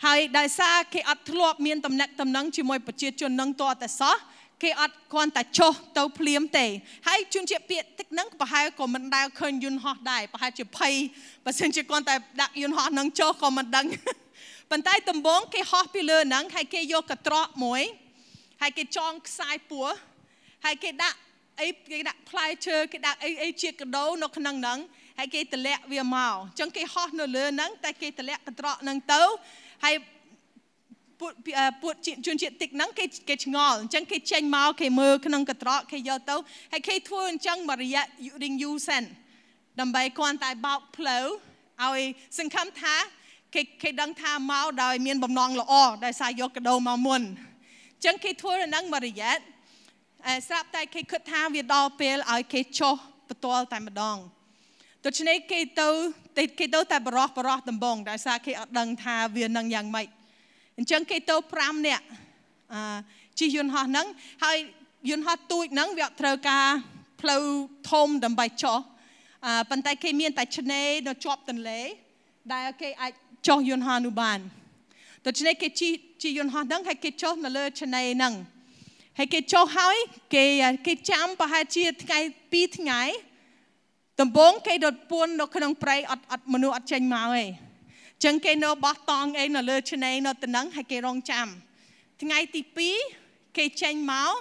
ហើយដោយសារគេអត់ធ្លាប់មានតំណែងតំណែងជាមួយប្រជា ជននឹងតតែសោះគេអត់គ្រាន់តែចុះទៅភ្លាមទេ ហើយជួនជាពាក្យទឹកហ្នឹងប្រហែលក៏មិនដែលឃើញយន្តហោះដែរប្រហែលជាភ័យបើសិនជាគ្រាន់តែដាក់យន្តហោះហ្នឹងចុះក៏មិនដឹងប៉ុន្តែដំបង គេហោះពីលើហ្នឹង ហើយគេយកកត្រោះមួយហើយគេចងខ្សែពួរហើយគេដាក់អីគេដាក់ផ្លែឈើគេដាក់អីអីជាកដោនៅក្នុងហ្នឹងហើយគេតម្លាក់វាមកអញ្ចឹងគេហោះនៅលើហ្នឹងតែគេតម្លាក់កត្រកហ្នឹងទៅហើយពួកពួកជួនជាតិតិចហ្នឹងគេគេឆ្ងល់អញ្ចឹងគេចេញមកគេមើលក្នុងកត្រកគេយកទៅហើយគេធ្វើអញ្ចឹងមករយៈ ring you send ដើម្បីគ្រាន់តែបោកផ្លូវឲ្យសង្ឃឹមថា គេគេដឹងថាមកដោយ មានបំណងល្អដោយសារយកកដោមកមុនចឹងគេធ្វើនឹងមួយរយៈស្រាប់តែ គេគិតថាវាដល់ពេលឲ្យគេចុះបន្ទាល់តែម្ដងដូច្នេះគេទៅគេទៅតែបរោះបរោះដំបងដោយសារគេអត់ដឹងថាវានឹងយ៉ាងម៉េចអញ្ចឹងគេទៅ5នាក់អឺជិះយន្តហោះហ្នឹងហើយយន្តហោះទូចហ្នឹងវាអត់ត្រូវការផ្លូវធំដើម្បីចុះអឺប៉ុន្តែគេមាន តែឆ្នេរនៅជាប់ទន្លេ ដែលគេអាចចុះយន្តហោះនោះបានដូច្នេះគេជីជីយន្តហោះហ្នឹងហើយគេចុះនៅលើឆ្នេរហ្នឹងហើយគេចុះហើយគេគេចាំប្រហែលជាថ្ងៃ2ថ្ងៃដំបូងគេដុតពួននៅក្នុងព្រៃអត់អត់មនុស្សអត់ចេញមកទេចឹងគេនៅបោះតង់អីនៅលើឆ្នេរនៅទៅនឹងហើយគេរងចាំថ្ងៃទី2គេចេញមក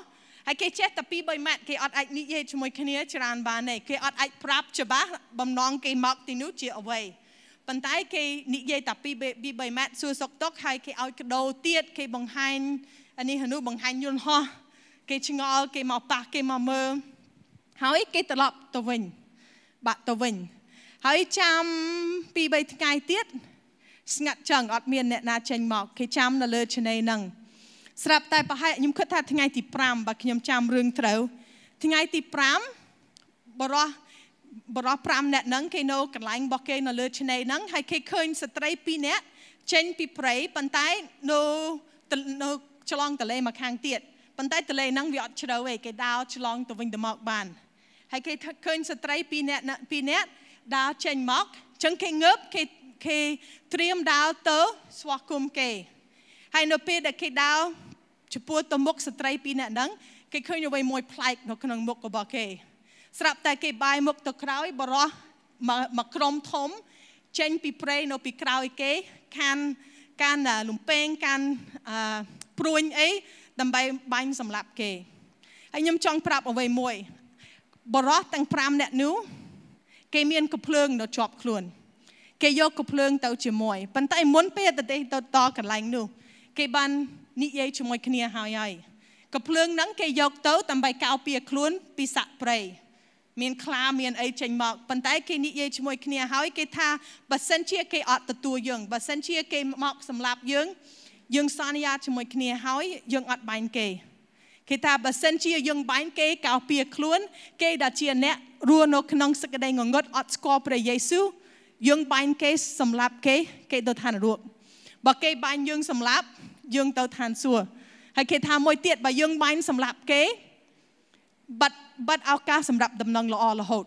ហើយគេចេះតែ2 3ម៉ាត់គេអត់អាចនិយាយជាមួយគ្នា ច្រើនបានទេគេអត់អាចប្រាប់ច្បាស់បំណងគេមកទីនោះជាអ្វីប៉ុន្តែគេនិយាយតាពីពី3ម៉ាត់សួរសុកតុក ហើយគេឲ្យកដោទៀតគេបង្ហាញអានេះនោះបង្ហាញយន្តហោះគេឆ្ងល់គេមកប៉ះគេមកមើលហើយគេត្រឡប់ទៅវិញបាក់ទៅវិញហើយចាំពី3ថ្ងៃទៀតស្ងាត់ចឹងអត់មានអ្នកណាចេញមក គេចាំនៅលើ ឆ្នេរហ្នឹងស្រាប់តែប្រហែលខ្ញុំគិតថាថ្ងៃទី5បើខ្ញុំចាំរឿងត្រូវ ថ្ងៃទី5បរោះបរោះ5នាក់ហ្នឹង គេនៅកន្លែងរបស់គេនៅលើឆ្នេរហ្នឹងហើយគេឃើញស្ត្រី2នាក់ចេញពីព្រៃប៉ុន្តែនៅនៅឆ្លងទន្លេមកខាងទៀតប៉ុន្តែទន្លេហ្នឹងវាអត់ជ្រៅទេគេដើរឆ្លងទៅវិញទៅមកបានហើយគេឃើញស្ត្រី2នាក់2នាក់ដើរចេញមកអញ្ចឹងគេងើបគេគេត្រៀមដើរទៅស្វាគមន៍គេហើយនៅពេលដែលគេដើរចំពោះទៅមុខស្ត្រីពីរនាក់ហ្នឹងគេឃើញអ្វីមួយប្លែកនៅក្នុងមុខរបស់គេស្រាប់តែគេបាយមុខទៅក្រោយបរោះមកក្រុមធំចេញពីព្រៃនៅពីក្រោយគេខានកានលំពេងកានព្រួញអីដើម្បីបាញ់សម្លាប់គេហើយខ្ញុំចង់ប្រាប់អ្វីមួយ បរោះទាំង5នាក់នោះគេមានកំភ្លើងនៅជាប់ខ្លួន គេយកកំភ្លើងទៅជាមួយប៉ុន្តែមុនពេលទៅទៅតកន្លែងនោះ គេបាននិយាយជាមួយ គ្នាហើយហើយកំភ្លើងហ្នឹងគេយកទៅដើម្បីកោពារខ្លួនពីសាក់ព្រៃមានខ្លាមានអីចេញមកប៉ុន្តែគេនិយាយជាមួយគ្នាហើយគេថាបើសិនជាគេអត់ទទួលយើងបើសិនជាគេមកសម្លាប់យើងយើងសន្យាជាមួយគ្នាហើយយើងអត់បាញ់គេគេថាបើសិនជា យើងបាញ់គេកោពៀខ្លួន គេដែលជាអ្នករស់នៅក្នុងសេចក្តីងងឹតអត់ស្គាល់ព្រះយេស៊ូវយើងបាញ់គេសម្លាប់គេ គេទៅឋានរកបើគេបាញ់យើងសម្លាប់យើងទៅឋានសួគ៌ហើយគេថាមួយទៀតបើយើងបាញ់សម្លាប់គេបាត់បិទឱកាសសម្រាប់ដំណឹងល្អរហូត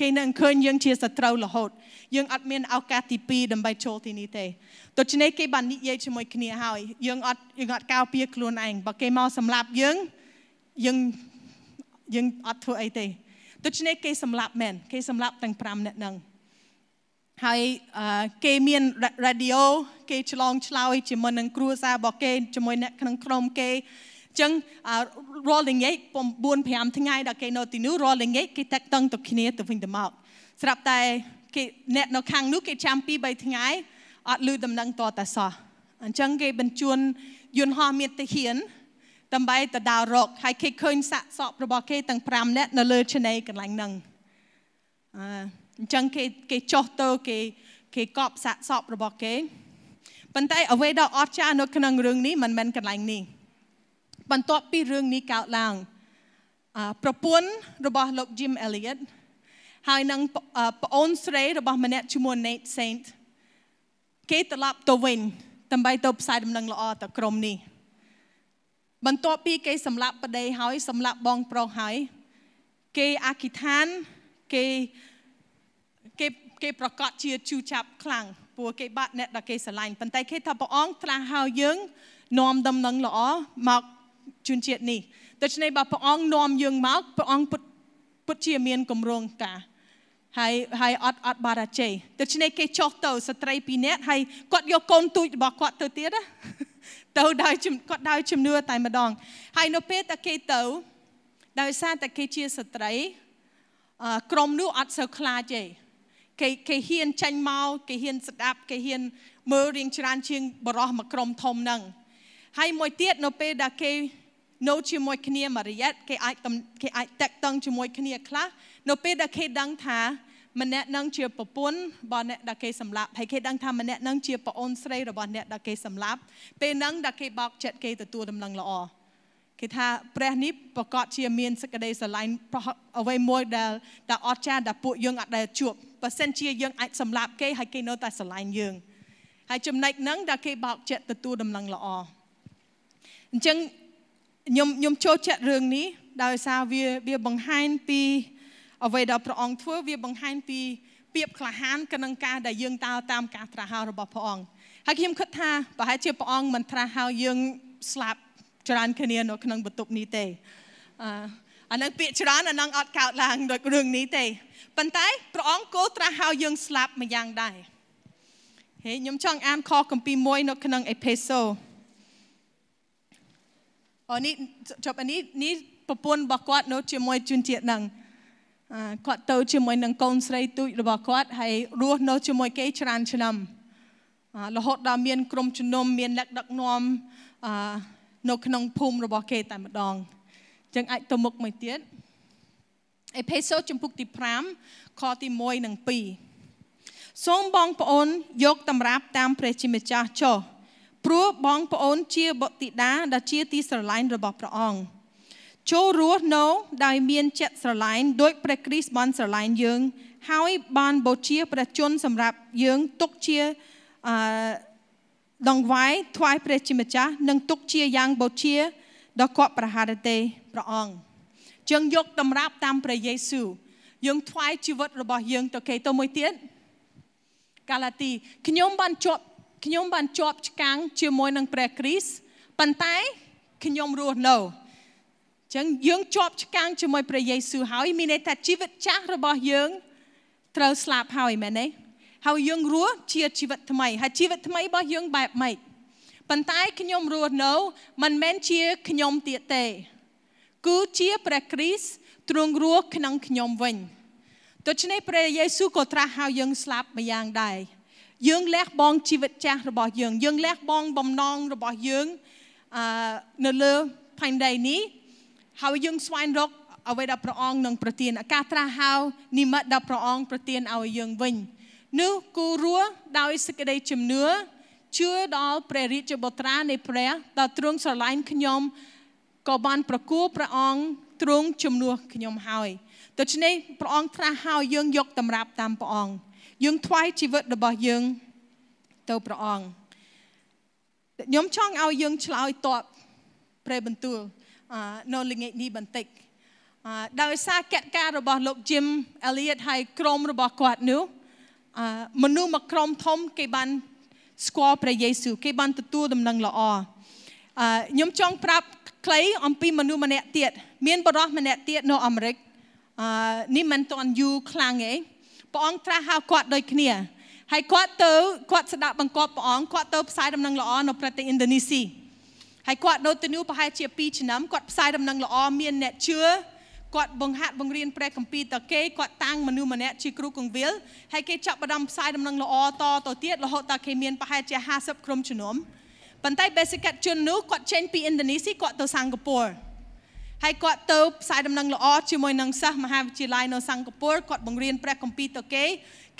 គេនៅឃើញយើងជាសត្រូវរហូតយើងអត់មានឱកាសទី2ដើម្បីចូលទីនេះទេដូច្នេះគេបាននិយាយជាមួយគ្នាហើយ យើងអត់យើងអត់កោពាខ្លួនឯងបើគេមកសម្លាប់យើងយើងយើងអត់ធ្វើអីទេដូច្នេះគេសម្លាប់មែនគេសម្លាប់ទាំង5នាក់ហ្នឹងហើយគេមានរ៉ាឌីអូគេឆ្លងឆ្លើយជាមួយនឹងគ្រួសាររបស់គេជាមួយអ្នកក្នុងក្រុមគេចឹង rolling gate 9 5ថ្ងៃដល់គេនៅទីនោះ rolling gate គេតាក់តឹងទៅគ្នាទៅវិញទៅមកស្រាប់តែ គេអ្នកនៅខាងនោះគេចាំ2 3ថ្ងៃអត់លឺដំណឹងតតសោះអញ្ចឹងគេបញ្ជូនយន្តហោះមានតិហ៊ានដើម្បីទៅដាវរកហើយគេឃើញសាក់សពរបស់គេទាំង5នាក់នៅលើឆ្នេរកន្លែងហ្នឹងអញ្ចឹងគេគេចុះទៅគេគេកប់សាក់សពរបស់គេប៉ុន្តែអ្វីដែលអស្ចារ្យនៅក្នុងរឿងនេះមិនមែនកន្លែងនេះបន្ទាប់ពីរឿងនេះកើតឡើងប្រពន្ធរបស់លោក Jim Elliot ហើយនឹងប្អូនស្រីរបស់ម្នាក់ឈ្មោះ Nate Saint គេត្រឡប់ទៅវិញដើម្បីទៅផ្សាយដំណឹងល្អទៅក្រុមនេះបន្ទាប់ពី គេ សម្លាប់ប្តីហើយ សម្លាប់បងប្រុសហើយគេអគិដ្ឋានគេគេគេប្រកាសជាជូចាប់ខ្លាំងពួកគេបាត់អ្នកដែលគេស្រឡាញ់ប៉ុន្តែគេថាព្រះអង្គត្រាស់ហៅយើងនាំដំណឹងល្អមកជួនជាតិនេះដូច្នេះបើព្រះអង្គនាំយើងមកព្រះអង្គពិតពិតជាមានគម្រោងការហើយហើយអត់អត់បារាជ័យដូច្នេះគេចោះទៅស្ត្រីពីរនាក់ហើយគាត់យកកូនទូចរបស់គាត់ទៅទៀតណាទៅដោយគាត់ដោយជំនឿតែម្ដង ហើយនៅពេលតែគេទៅដោយសារតែគេជាស្ត្រីក្រុមនោះអត់សូវខ្លាចទេគេគេហ៊ានចាញ់មកគេហ៊ានស្ដាប់ គេហ៊ាន មើលរៀងច្រើនជាងបរោះមួយក្រុមធំហ្នឹងហើយមួយទៀតនៅពេលដែលគេនៅជាមួយគ្នាមួយរយៈគេអាចគេអាចតាក់តឹងជាមួយគ្នាខ្លះនៅពេលដែលគេដឹងថាម្នាក់នឹងជាប្រពន្ធរបស់អ្នកដែលគេសម្លាប់ហើយគេដឹងថាម្នាក់នឹងជាប្អូនស្រីរបស់អ្នកដែលគេសម្លាប់ពេលហ្នឹងដែលគេបោកចិត្តគេទទួលដំណឹងល្អគេថាព្រះនេះប្រកាសជាមានសេចក្តីស្រឡាញ់អ្វីមួយដែលដែលអស្ចារ្យដែលពួកយើងអាចដែលជួបបើសិនជាយើងអាចសម្លាប់គេហើយគេនៅតែស្រឡាញ់យើងហើយចំណែកហ្នឹងដែលគេបោកចិត្តទទួលដំណឹងល្អអញ្ចឹងខ្ញុំខ្ញុំចូលចិត្តរឿងនេះដោយសារវាវាបង្ហាញពីអ្វីដែលព្រះអង្គធ្វើវាបង្ហាញពីៀបក្លាហានក្នុងការដែលយើងតើតាមការត្រាស់ហៅរបស់ព្រះអង្គហើយខ្ញុំគិតថាប្រហែលជាព្រះអង្គមិនត្រាស់ហៅយើងស្លាប់ច្រើនគ្នានៅក្នុងបន្ទប់នេះទេអឺអានឹងពាក្យច្រើនអានឹងអត់កើតឡើងដូចរឿងនេះទេប៉ុន្តែព្រះអង្គគោត្រាស់ហៅយើងស្លាប់ម្យ៉ាងដែរហេខ្ញុំចង់អានខគម្ពីរមួយនៅក្នុងអេផេសូនេះចប់អានេះនេះប្រពន្ធរបស់គាត់នៅជាមួយជនជាតិហ្នឹងគាត់ទៅជាមួយនឹងកូនស្រីទូចរបស់គាត់ហើយរស់នៅជាមួយគេច្រើនឆ្នាំរហូតដល់មាន ក្រុមជំនុំមានអ្នកដឹកនាំនៅក្នុងភូមិរបស់គេតែម្ដងអញ្ចឹងអាចទៅមុខមួយទៀតអេផេសូតជំពូកទី5ខទី1និង2សូមបងប្អូនយក តម្រាប់តាមព្រះជាម្ចាស់ចុះព្រោះបងប្អូនជាបុតិតាដែលជាទីស្រឡាញ់របស់ព្រះអង្គចូលរស់នៅដោយមានចិត្តស្រឡាញ់ដោយព្រះគ្រីស្ទបានស្រឡាញ់យើងហើយបានបូជាព្រះជន្មសម្រាប់យើងទុកជាអឺដងវាយថ្វាយព្រះជាម្ចាស់និងទុកជាយ៉ាងបូជាដល់គាត់ប្រហារទេព្រះអង្គយើងយកតម្រាប់តាមព្រះយេស៊ូវយើងថ្វាយជីវិតរបស់យើងទៅគេទៅមួយទៀតកាឡាទីខ្ញុំបានជាប់ខ្ញុំបានជាប់ឆ្កាំងជាមួយនឹងព្រះគ្រីស្ទប៉ុន្តែខ្ញុំរស់នៅអញ្ចឹងយើងជាប់ឆ្កាំងជាមួយព្រះយេស៊ូវហើយ មានន័យថាជីវិតចាស់របស់យើងត្រូវស្លាប់ហើយមែនទេហើយយើងរស់ជាជីវិតថ្មីហើយជីវិតថ្មីរបស់យើងបែបម៉េចប៉ុន្តែខ្ញុំរស់នៅមិនមែនជាខ្ញុំទៀតទេគឺជាព្រះគ្រីស្ទទ្រង់រស់ក្នុងខ្ញុំវិញដូច្នេះព្រះយេស៊ូវក៏ត្រាស់ហៅយើងស្លាប់ម្យ៉ាងដែរយើងលះបង់ជីវិតចាស់របស់យើងយើងលះបង់បំណងរបស់យើងអឺនៅលើផែនដីនេះហើយយើងស្វែងរក អ្វីដែលព្រះអង្គនឹងប្រទានអាការត្រាស់ហៅនិមិត្តដែលព្រះអង្គប្រទានឲ្យយើងវិញនោះគូរស់ដោយសេចក្តីជំនឿជឿដល់ព្រះរាជបុត្រានៃព្រះដល់ទ្រង់ស្រឡាញ់ខ្ញុំក៏បានប្រគល់ព្រះអង្គទ្រង់ជំនួសខ្ញុំហើយដូច្នេះព្រះអង្គត្រាស់ហើយយើងយកតម្រាប់តាមព្រះអង្គយើងថ្វាយជីវិតរបស់យើងទៅព្រះអង្គខ្ញុំចង់ឲ្យយើងឆ្លើយតបព្រះបន្ទូលនៅល្ងាចនេះបន្តិចដោយសារកិច្ចការរបស់លោក Jim Elliot ហើយក្រុមរបស់គាត់នោះមនុស្សមួយក្រុមធំគេបានស្គាល់ព្រះយេស៊ូវគេបានទទួលដំណឹងល្អខ្ញុំចង់ប្រាប់ខ្លី អំពីមនុស្សម្នាក់ទៀតមានបរិសម្នាក់ទៀតនៅអាមេរិកនេះមិនតាន់យូរខ្លាំងទេព្រះអង្គត្រាស់ហៅគាត់ដូចគ្នាហើយគាត់ទៅគាត់ស្ដាប់បង្គាប់ព្រះអង្គគាត់ទៅ ផ្សាយដំណឹង ល្អនៅប្រទេសឥណ្ឌូនេស៊ីហើយគាត់នៅទីនោះប្រហែលជា2ឆ្នាំគាត់ផ្សាយដំណឹងល្អមានអ្នកជឿគាត់បង្ហាត់បង្រៀនព្រះគម្ពីរតគេគាត់តាំងមនុស្សម្នាក់ជាគ្រូកងវិលហើយគេចាប់ផ្ដើមផ្សាយដំណឹងល្អតទៅទៀតរហូតដល់គេមានប្រហែលជា50ក្រុមជំនុំប៉ុន្តែ basic ជននោះគាត់ចេញពីឥណ្ឌូនេស៊ីគាត់ទៅសិង្ហបុរីហើយគាត់ទៅផ្សាយដំណឹងល្អជាមួយនឹងសិស្សមហាវិទ្យាល័យនៅសិង្ហបុរីគាត់បង្រៀនព្រះគម្ពីរទៅគេ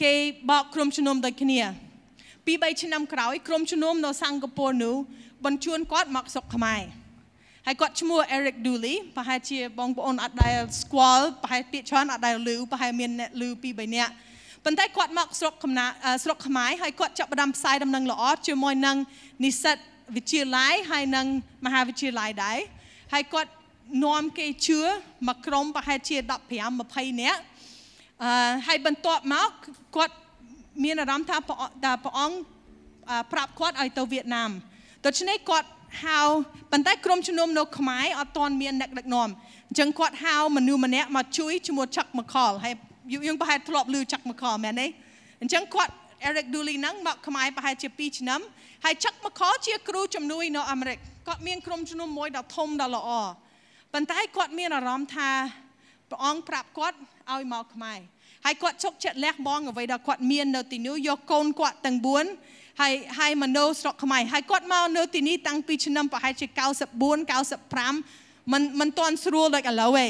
គេបកក្រុមជំនុំដូចគ្នាពី3ឆ្នាំក្រោយក្រុមជំនុំនៅសិង្ហបុរីនោះបញ្ជូនគាត់មកស្រុកខ្មែរហើយគាត់ឈ្មោះ Eric Dooley ប្រហែលជាបងប្អូនអត់ដែលស្គាល់ប្រហែលពាក្យច្រើនអត់ដែលឮប្រហែលមានអ្នកឮពីរបីនាក់ប៉ុន្តែគាត់មកស្រុកកំណាស្រុកខ្មែរហើយគាត់ចាប់ផ្ដើមផ្សាយដំណឹងល្អជាមួយនឹងនិស្សិតវិទ្យាល័យហើយនឹងមហាវិទ្យាល័យដែរហើយគាត់នាំគេជឿមកក្រុមប្រហែលជា15 20នាក់អឺហើយបន្ទាប់មកគាត់មានអារម្មណ៍ថាព្រះអង្គប្រាប់គាត់ឲ្យទៅវៀតណាមដូច្នេះគាត់ហៅប៉ុន្តែក្រុមជំនុំនៅខ្មែរអត់ទាន់មានអ្នកដឹកនាំអញ្ចឹងគាត់ហៅមនុស្សម្នាក់មកជួយជាមួយឆឹកមខលហើយយើងប្រហែលធ្លាប់ឮឆឹកមខលមែនទេអញ្ចឹងគាត់ Eric Dooley ហ្នឹងមកខ្មែរប្រហែលជា2ឆ្នាំហើយឆឹកមខលជាគ្រូជំនួយនៅអាមេរិកគាត់មានក្រុមជំនុំមួយដ៏ធំដ៏ល្អប៉ុន្តែគាត់មានអារម្មណ៍ថាព្រះអង្គប្រាប់គាត់ឲ្យមកខ្មែរហើយគាត់ជោគជិតលះបងអ្វីដែលគាត់មាននៅទីនោះយកកូនគាត់ទាំង4ហើយហើយមកនៅស្រុកខ្មែរហើយគាត់មកនៅទីនេះតាំងពីឆ្នាំប្រហែលជា94 95มันมันទាន់ស្រួលដូចឥឡូវទេ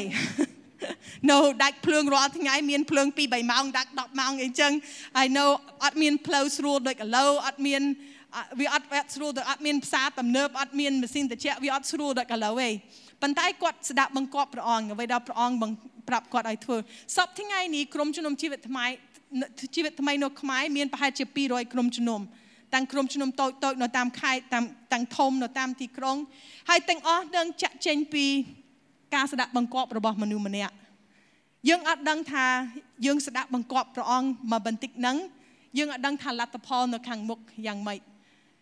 នៅដាច់ភ្លើងរាល់ថ្ងៃមានភ្លើង2 3ម៉ោងដាច់10ម៉ោងអីចឹងហើយនៅអត់មានផ្លូវស្រួលដូចឥឡូវអត់មានវាអត់ស្រួលដូចអត់មានផ្សារទំនើបអត់មានម៉ាស៊ីនត្រជាក់វាអត់ស្រួលដូចឥឡូវទេប៉ុន្តែគាត់ស្ដាប់បង្គាប់ព្រះអង្គអ្វីដែលព្រះអង្គប្រាប់គាត់ឲ្យធ្វើសពថ្ងៃនេះក្រុមជំនុំជីវិតថ្មីជីវិតថ្មីនៅខ្មែរមានប្រហែលជា200ក្រុមជំនុំទាំងក្រុមជំនុំតូចតូចនៅតាមខេត្តតាមទាំងធំនៅតាមទីក្រុងហើយទាំងអស់នឹងចាក់ចេញពីការស្ដាប់បង្គាប់របស់មនុស្សម្នាក់យើងអត់ដឹងថាយើងស្ដាប់បង្គាប់ព្រះអង្គមកបន្តិចហ្នឹងយើងអត់ដឹងថាលទ្ធផលនៅខាងមុខយ៉ាងម៉េច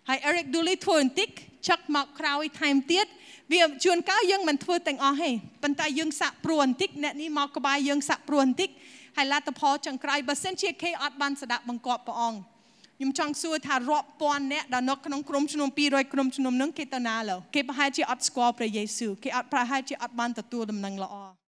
ហើយ Eric Dooley ធ្វើបន្តិចឆឹកមកក្រោយថែមទៀតវាជួនកាលយើងមិនធ្វើទាំងអស់ទេប៉ុន្តែយើង សាក់ព្រួបន្តិចអ្នកនេះមកក្បែរយើងសាក់ព្រួបន្តិចហើយលទ្ធផលចុងក្រោយបើសិនជាគេអត់បានស្ដាប់បង្គាប់ព្រះអង្គខ្ញុំចង់សួរថារាប់ពាន់អ្នកដែលនៅក្នុងក្រុមជំនុំ200ក្រុមជំនុំនឹងគេទៅណាឡើយគេប្រហែលជាអត់ស្គាល់ព្រះយេស៊ូវគេអត់ប្រហែលជាអត់បានទទួលដំណឹងល្អ